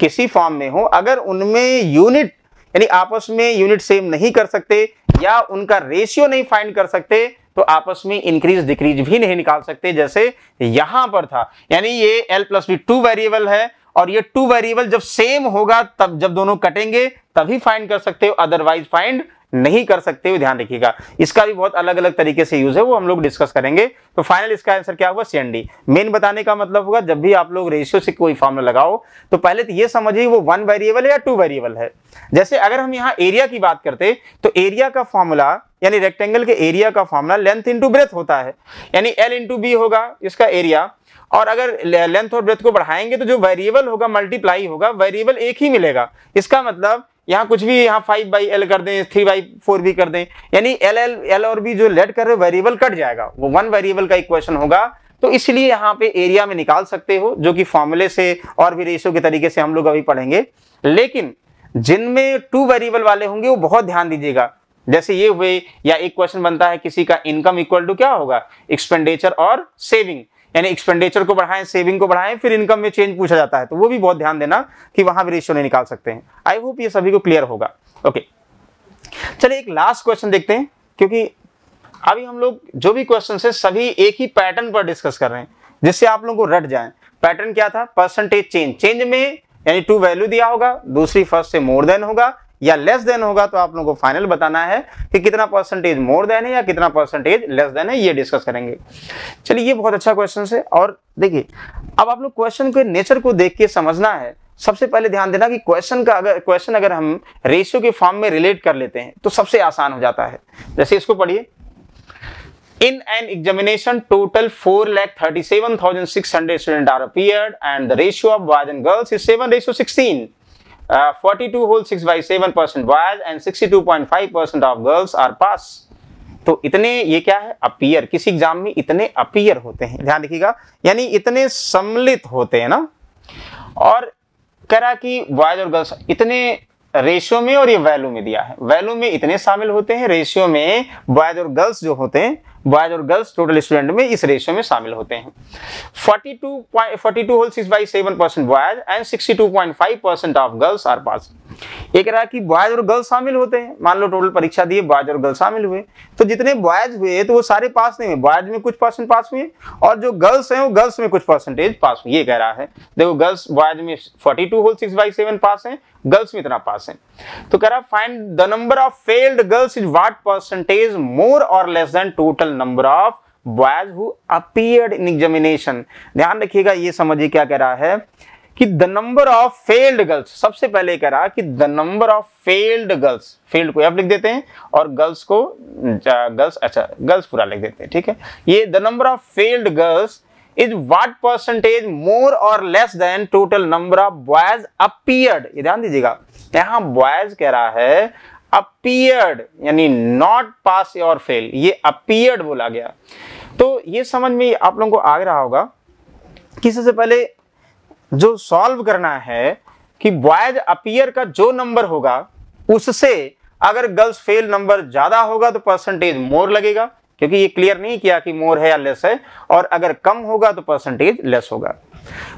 किसी फॉर्म में हो अगर उनमें यूनिट यानी आपस में यूनिट सेम नहीं कर सकते या उनका रेशियो नहीं फाइंड कर सकते तो आपस में इंक्रीज डिक्रीज भी नहीं निकाल सकते जैसे यहां पर था यानी ये L plus B two variable है और ये टू वेरिएबल जब सेम होगा तब जब दोनों कटेंगे तभी फाइंड कर सकते हो अदरवाइज फाइंड नहीं कर सकते हुए ध्यान रखिएगा इसका भी बहुत अलग अलग तरीके से यूज है वो हम लोग डिस्कस करेंगे तो फाइनल इसका आंसर क्या होगा सीएनडी मेन बताने का मतलब होगा जब भी आप लोग रेशियो से कोई फॉर्मूला लगाओ तो पहले तो ये समझिए वो वन वेरिएबल है या टू वेरिएबल है जैसे अगर हम यहाँ एरिया की बात करते तो एरिया का फॉर्मूला यानी रेक्टेंगल के एरिया का फॉर्मूला लेंथ इंटू ब्रेथ होता है यानी एल इंटू बी होगा इसका एरिया और अगर लेंथ और ब्रेथ को बढ़ाएंगे तो जो वेरिएबल होगा मल्टीप्लाई होगा वेरिएबल एक ही मिलेगा इसका मतलब यहाँ कुछ भी यहाँ फाइव बाई एल कर दें थ्री बाई फोर भी कर दें यानी एल एल एल और बी जो लेट कर रहे वेरिएबल कट जाएगा वो वन वेरिएबल का इक्वेशन होगा तो इसलिए यहाँ पे एरिया में निकाल सकते हो जो कि फॉर्मूले से और भी रेशियो के तरीके से हम लोग अभी पढ़ेंगे लेकिन जिनमें टू वेरिएबल वाले होंगे वो बहुत ध्यान दीजिएगा जैसे ये हुए या एक क्वेश्चन बनता है किसी का इनकम इक्वल टू क्या होगा एक्सपेंडिचर और सेविंग यानी एक्सपेंडिचर को बढ़ाएं सेविंग को बढ़ाएं फिर इनकम में चेंज पूछा जाता है तो वो भी बहुत ध्यान देना कि वहां भी रेशियो नहीं निकाल सकते हैं आई होप ये सभी को क्लियर होगा ओके चलिए एक लास्ट क्वेश्चन देखते हैं क्योंकि अभी हम लोग जो भी क्वेश्चन है सभी एक ही पैटर्न पर डिस्कस कर रहे हैं जिससे आप लोगों को रट जाए पैटर्न क्या था परसेंटेज चेंज चेंज में यानी टू वैल्यू दिया होगा दूसरी फर्स्ट से मोर देन होगा या लेस देन होगा तो आप लोगों को फाइनल बताना है कि कितना परसेंटेज मोर देन है या कितना परसेंटेज लेस देन है ये डिस्कस करेंगे चलिए ये बहुत अच्छा क्वेश्चन है और देखिए अब आप लोग क्वेश्चन के नेचर को देख के समझना है सबसे पहले ध्यान देना कि क्वेश्चन का अगर क्वेश्चन अगर हम रेशियो के फॉर्म में रिलेट कर लेते हैं तो सबसे आसान हो जाता है जैसे इसको पढ़िए in an examination total four thirty seven thousand six hundred student are appear and the ratio of boys and girls is seven ratio sixteen 42 whole 6 by 7 percent boys and 62.5 percent of girls are pass तो इतने ये क्या है appear किसी exam में इतने appear होते हैं ध्यान रखिएगा यानी इतने सम्मिलित होते हैं ना और कह रहा कि बॉयज और गर्ल्स इतने रेशियो में और ये वैल्यू में दिया है वैल्यू में इतने शामिल होते हैं रेशियो में बॉयज और गर्ल्स जो होते हैं बॉयज और गर्ल्स टोटल स्टूडेंट में इस रेशियो में शामिल होते हैं 42 whole 6 by 7 percent boys and 62.5 percent of girls are pass एक रहा कि बॉयज और गर्ल्स शामिल होते हैं मान लो टोटल परीक्षा दिए बॉयज और गर्ल्स शामिल हुए तो जितने बॉयज हुए तो वो सारे पास नहीं हुए बॉयज में कुछ परसेंट पास हुए और जो गर्ल्स हैं वो गर्ल्स में कुछ परसेंटेज पास हुए ये कह रहा है देखो गर्ल्स बॉयज में 42 होल सिक्स बाई 7 पास हैं गर्ल्स में इतना पास है तो कह रहा find the number of failed girls is what percentage more और less than total number of boys who appeared in examination ध्यान रखिएगा ये समझिए क्या कह रहा है कि the number of failed girls सबसे पहले कह रहा कि the number of failed girls failed को आप लिख देते हैं और गर्ल्स को गर्ल्स अच्छा गर्ल्स पूरा लिख देते हैं ठीक है ये the number of failed girls is what percentage more or less than total number of boys appeared ये ध्यान दीजिएगा यहां boys कह रहा है appeared यानी not pass or fail ये appeared बोला गया तो ये समझ में आप लोगों को आ रहा होगा कि सबसे पहले जो सॉल्व करना है कि बॉयज अपियर का जो नंबर होगा उससे अगर गर्ल्स फेल नंबर ज्यादा होगा तो परसेंटेज मोर लगेगा क्योंकि ये क्लियर नहीं किया कि मोर है या लेस है और अगर कम होगा तो परसेंटेज लेस होगा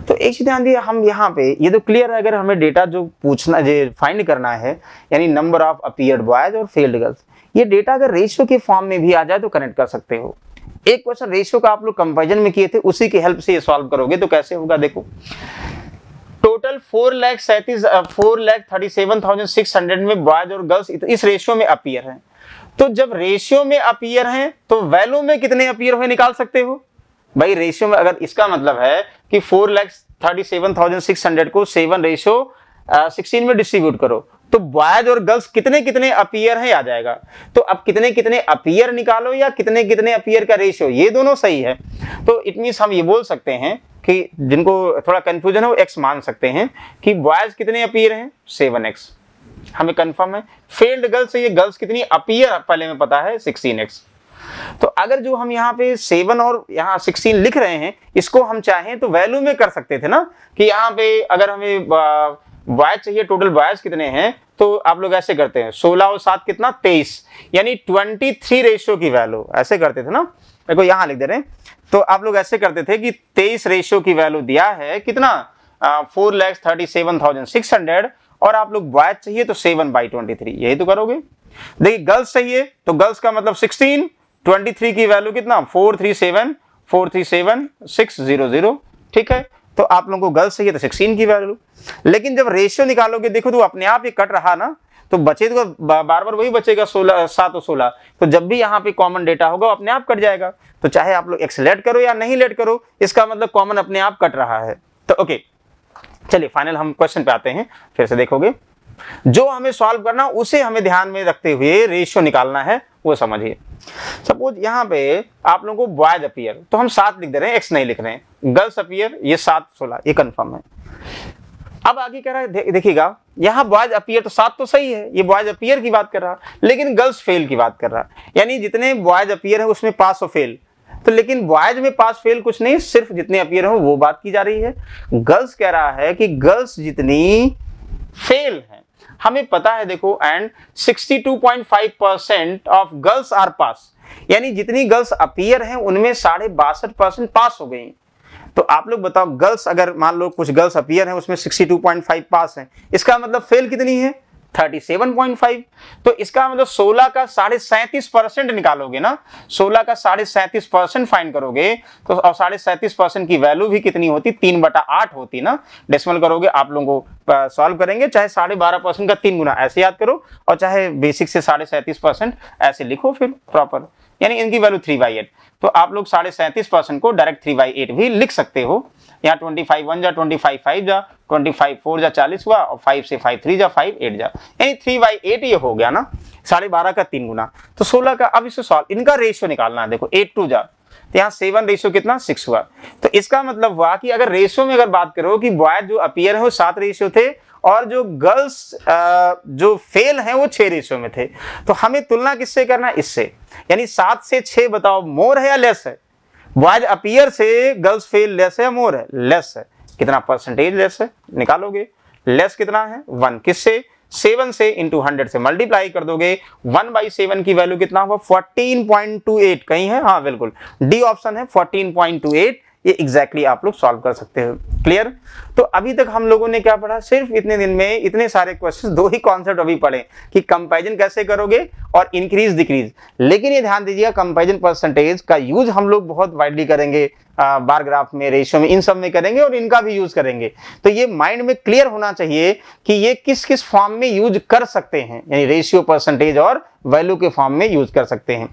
तो एक चीज ध्यान दिए हम यहाँ पे ये तो क्लियर है अगर हमें डेटा जो पूछना जो फाइंड करना है यानी नंबर ऑफ अपियर बॉयज और फेल्ड गर्ल्स ये डेटा अगर रेशियो के फॉर्म में भी आ जाए तो कनेक्ट कर सकते हो एक क्वेश्चन रेशियो का आप लोग कंपेरिजन में किए थे उसी की हेल्प से ये सॉल्व करोगे तो कैसे होगा देखो टोटल फोर लैख सैंतीस four lakh thirty seven thousand six hundred में बॉयज और गर्ल्स इस रेशियो में अपियर है तो जब रेशियो में अपियर हैं तो वैल्यू में कितने अपियर हुए निकाल सकते हो भाई रेशियो में अगर इसका मतलब है कि four lakhs thirty seven thousand six hundred को सेवन रेशियो सिक्सटीन में डिस्ट्रीब्यूट करो तो बॉयज और गर्ल्स कितने कितने अपियर है आ जाएगा तो अब कितने कितने अपियर निकालो या कितने कितने अपियर का रेशियो ये दोनों सही है तो इट मीन्स हम ये बोल सकते हैं कि जिनको थोड़ा कंफ्यूजन हो एक्स मान सकते हैं कि बॉयज कितने अपियर हैं सेवन एक्स हमें कंफर्म है फेल्ड गर्ल्स ये गर्ल्स कितनी अपियर पहले में पता है 16x तो अगर जो हम यहाँ पे सेवन और यहाँ सिक्सटीन लिख रहे हैं इसको हम चाहें तो वैल्यू में कर सकते थे ना कि यहाँ पे अगर हमें बॉयज चाहिए टोटल बॉयज कितने हैं तो आप लोग ऐसे करते हैं सोलह और सात कितना तेईस यानी ट्वेंटी थ्री रेशियो की वैल्यू ऐसे करते थे ना देखो यहाँ लिख दे रहे हैं तो आप लोग ऐसे करते थे कि तेईस रेशियो की वैल्यू दिया है कितना four lakhs thirty seven thousand six hundred और आप लोग बॉयज चाहिए तो सेवन बाई ट्वेंटी थ्री यही तो करोगे देखिए गर्ल्स चाहिए तो गर्ल्स का मतलब सिक्सटीन ट्वेंटी थ्री की वैल्यू कितना four three seven four three seven six zero zero ठीक है तो आप लोगों को गर्ल्स चाहिए तो सिक्सटीन की वैल्यू लेकिन जब रेशियो निकालोगे देखो तो अपने आप ही कट रहा ना तो बचे तो बार बार वही बचेगा सोलह सात और सोलह तो जब भी यहाँ पे कॉमन डेटा होगा अपने आप कट जाएगा तो चाहे आप लोग एक्सलेट करो या नहीं लेट करो इसका मतलब कॉमन अपने आप कट रहा है तो ओके okay. चलिए फाइनल हम क्वेश्चन पे आते हैं फिर से देखोगे जो हमें सॉल्व करना उसे हमें ध्यान में रखते हुए रेशियो निकालना है वो समझिए सपोज यहाँ पे आप लोगों को बॉयज अपियर तो हम सात लिख दे रहे हैं एक्स नहीं लिख रहे हैं गर्ल्स अपियर ये सात सोलह ये कन्फर्म है अब आगे कह रहा है दे, देखिएगा यहाँ बॉयज अपियर तो सात तो सही है ये बॉयज अपियर की बात कर रहा लेकिन गर्ल्स फेल की बात कर रहा यानी जितने बॉयज अपियर है उसमें पास और फेल तो लेकिन बॉयज में पास फेल कुछ नहीं सिर्फ जितने अपियर हो वो बात की जा रही है गर्ल्स कह रहा है कि गर्ल्स जितनी फेल है हमें पता है देखो and 62.5 percent of girls are pass यानी जितनी गर्ल्स अपियर हैं उनमें साढ़े बासठ परसेंट पास हो गई तो आप लोग बताओ गर्ल्स अगर मान लो कुछ गर्ल्स अपियर हैं उसमें 62.5 पास हैं इसका मतलब फेल कितनी है 37.5 तो इसका मतलब 16 का साढ़े सैंतीस परसेंट निकालोगे ना 16 का साढ़े सैंतीस परसेंट फाइन करोगे तो और साढ़े सैंतीस परसेंट की वैल्यू भी कितनी होती तीन बटा आठ होती ना डेसिमल करोगे आप लोगों को सॉल्व करेंगे चाहे साढ़े बारह परसेंट का तीन गुना ऐसे याद करो और चाहे बेसिक से साढ़े सैंतीस परसेंट ऐसे लिखो फिर प्रॉपर यानी इनकी वैल्यू थ्री बाई एट तो आप लोग साढ़े सैंतीस परसेंट को डायरेक्ट थ्री बाई एट भी लिख सकते हो यहाँ ट्वेंटी फाइव वन जा ट्वेंटी फाइव फाइव जा ट्वेंटी फाइव फोर जा चालीस हुआ और फाइव से फाइव थ्री जा फाइव एट जा यानी थ्री बाई एट ये हो गया ना साढ़े बारह का तीन गुना तो सोलह का अब इसे सॉल्व इनका रेशियो निकालना है देखो एट टू जा तो यहाँ सेवन रेशियो कितना सिक्स हुआ तो इसका मतलब हुआ कि अगर रेशियो में अगर बात करो कि बॉय जो अपियर है वो सात रेशियो थे और जो गर्ल्स जो फेल हैं वो छह रेशियो में थे तो हमें तुलना किससे करना इससे यानी सात से छह बताओ मोर है या लेस है वाज अपियर से गर्ल्स फेल लेस है मोर है लेस है कितना परसेंटेज लेस है निकालोगे लेस कितना है वन किससे सेवन से इंटू हंड्रेड से मल्टीप्लाई कर दोगे वन बाई सेवन की वैल्यू कितना होगा फोर्टीन पॉइंट टू एट कहीं है हाँ बिल्कुल डी ऑप्शन है फोर्टीन पॉइंट टू एट ये एग्जैक्टली आप लोग सॉल्व कर सकते हो क्लियर तो अभी तक हम लोगों ने क्या पढ़ा सिर्फ इतने दिन में इतने सारे क्वेश्चन दो ही कॉन्सेप्ट अभी पढ़े कि कंपेरिजन कैसे करोगे और इंक्रीज डिक्रीज लेकिन ये ध्यान दीजिएगा कंपेरिजन परसेंटेज का यूज हम लोग बहुत वाइडली करेंगे बार ग्राफ में रेशियो में इन सब में करेंगे और इनका भी यूज करेंगे तो ये माइंड में क्लियर होना चाहिए कि ये किस किस फॉर्म में यूज कर सकते हैं यानी रेशियो परसेंटेज और वैल्यू के फॉर्म में यूज कर सकते हैं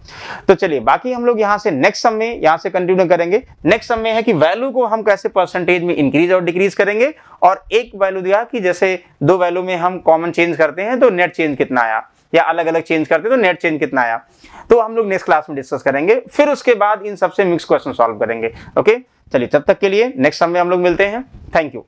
तो चलिए बाकी हम लोग यहाँ से नेक्स्ट सम में यहाँ से कंटिन्यू करेंगे नेक्स्ट सम में है कि वैल्यू को हम कैसे परसेंटेज में इंक्रीज और डिक्रीज करेंगे और एक वैल्यू दिया कि जैसे दो वैल्यू में हम कॉमन चेंज करते हैं तो नेट चेंज कितना आया या अलग अलग चेंज करते हैं तो नेट चेंज कितना आया तो हम लोग नेक्स्ट क्लास में डिस्कस करेंगे फिर उसके बाद इन सबसे मिक्स क्वेश्चन सॉल्व करेंगे ओके चलिए तब तक के लिए नेक्स्ट समय हम लोग मिलते हैं थैंक यू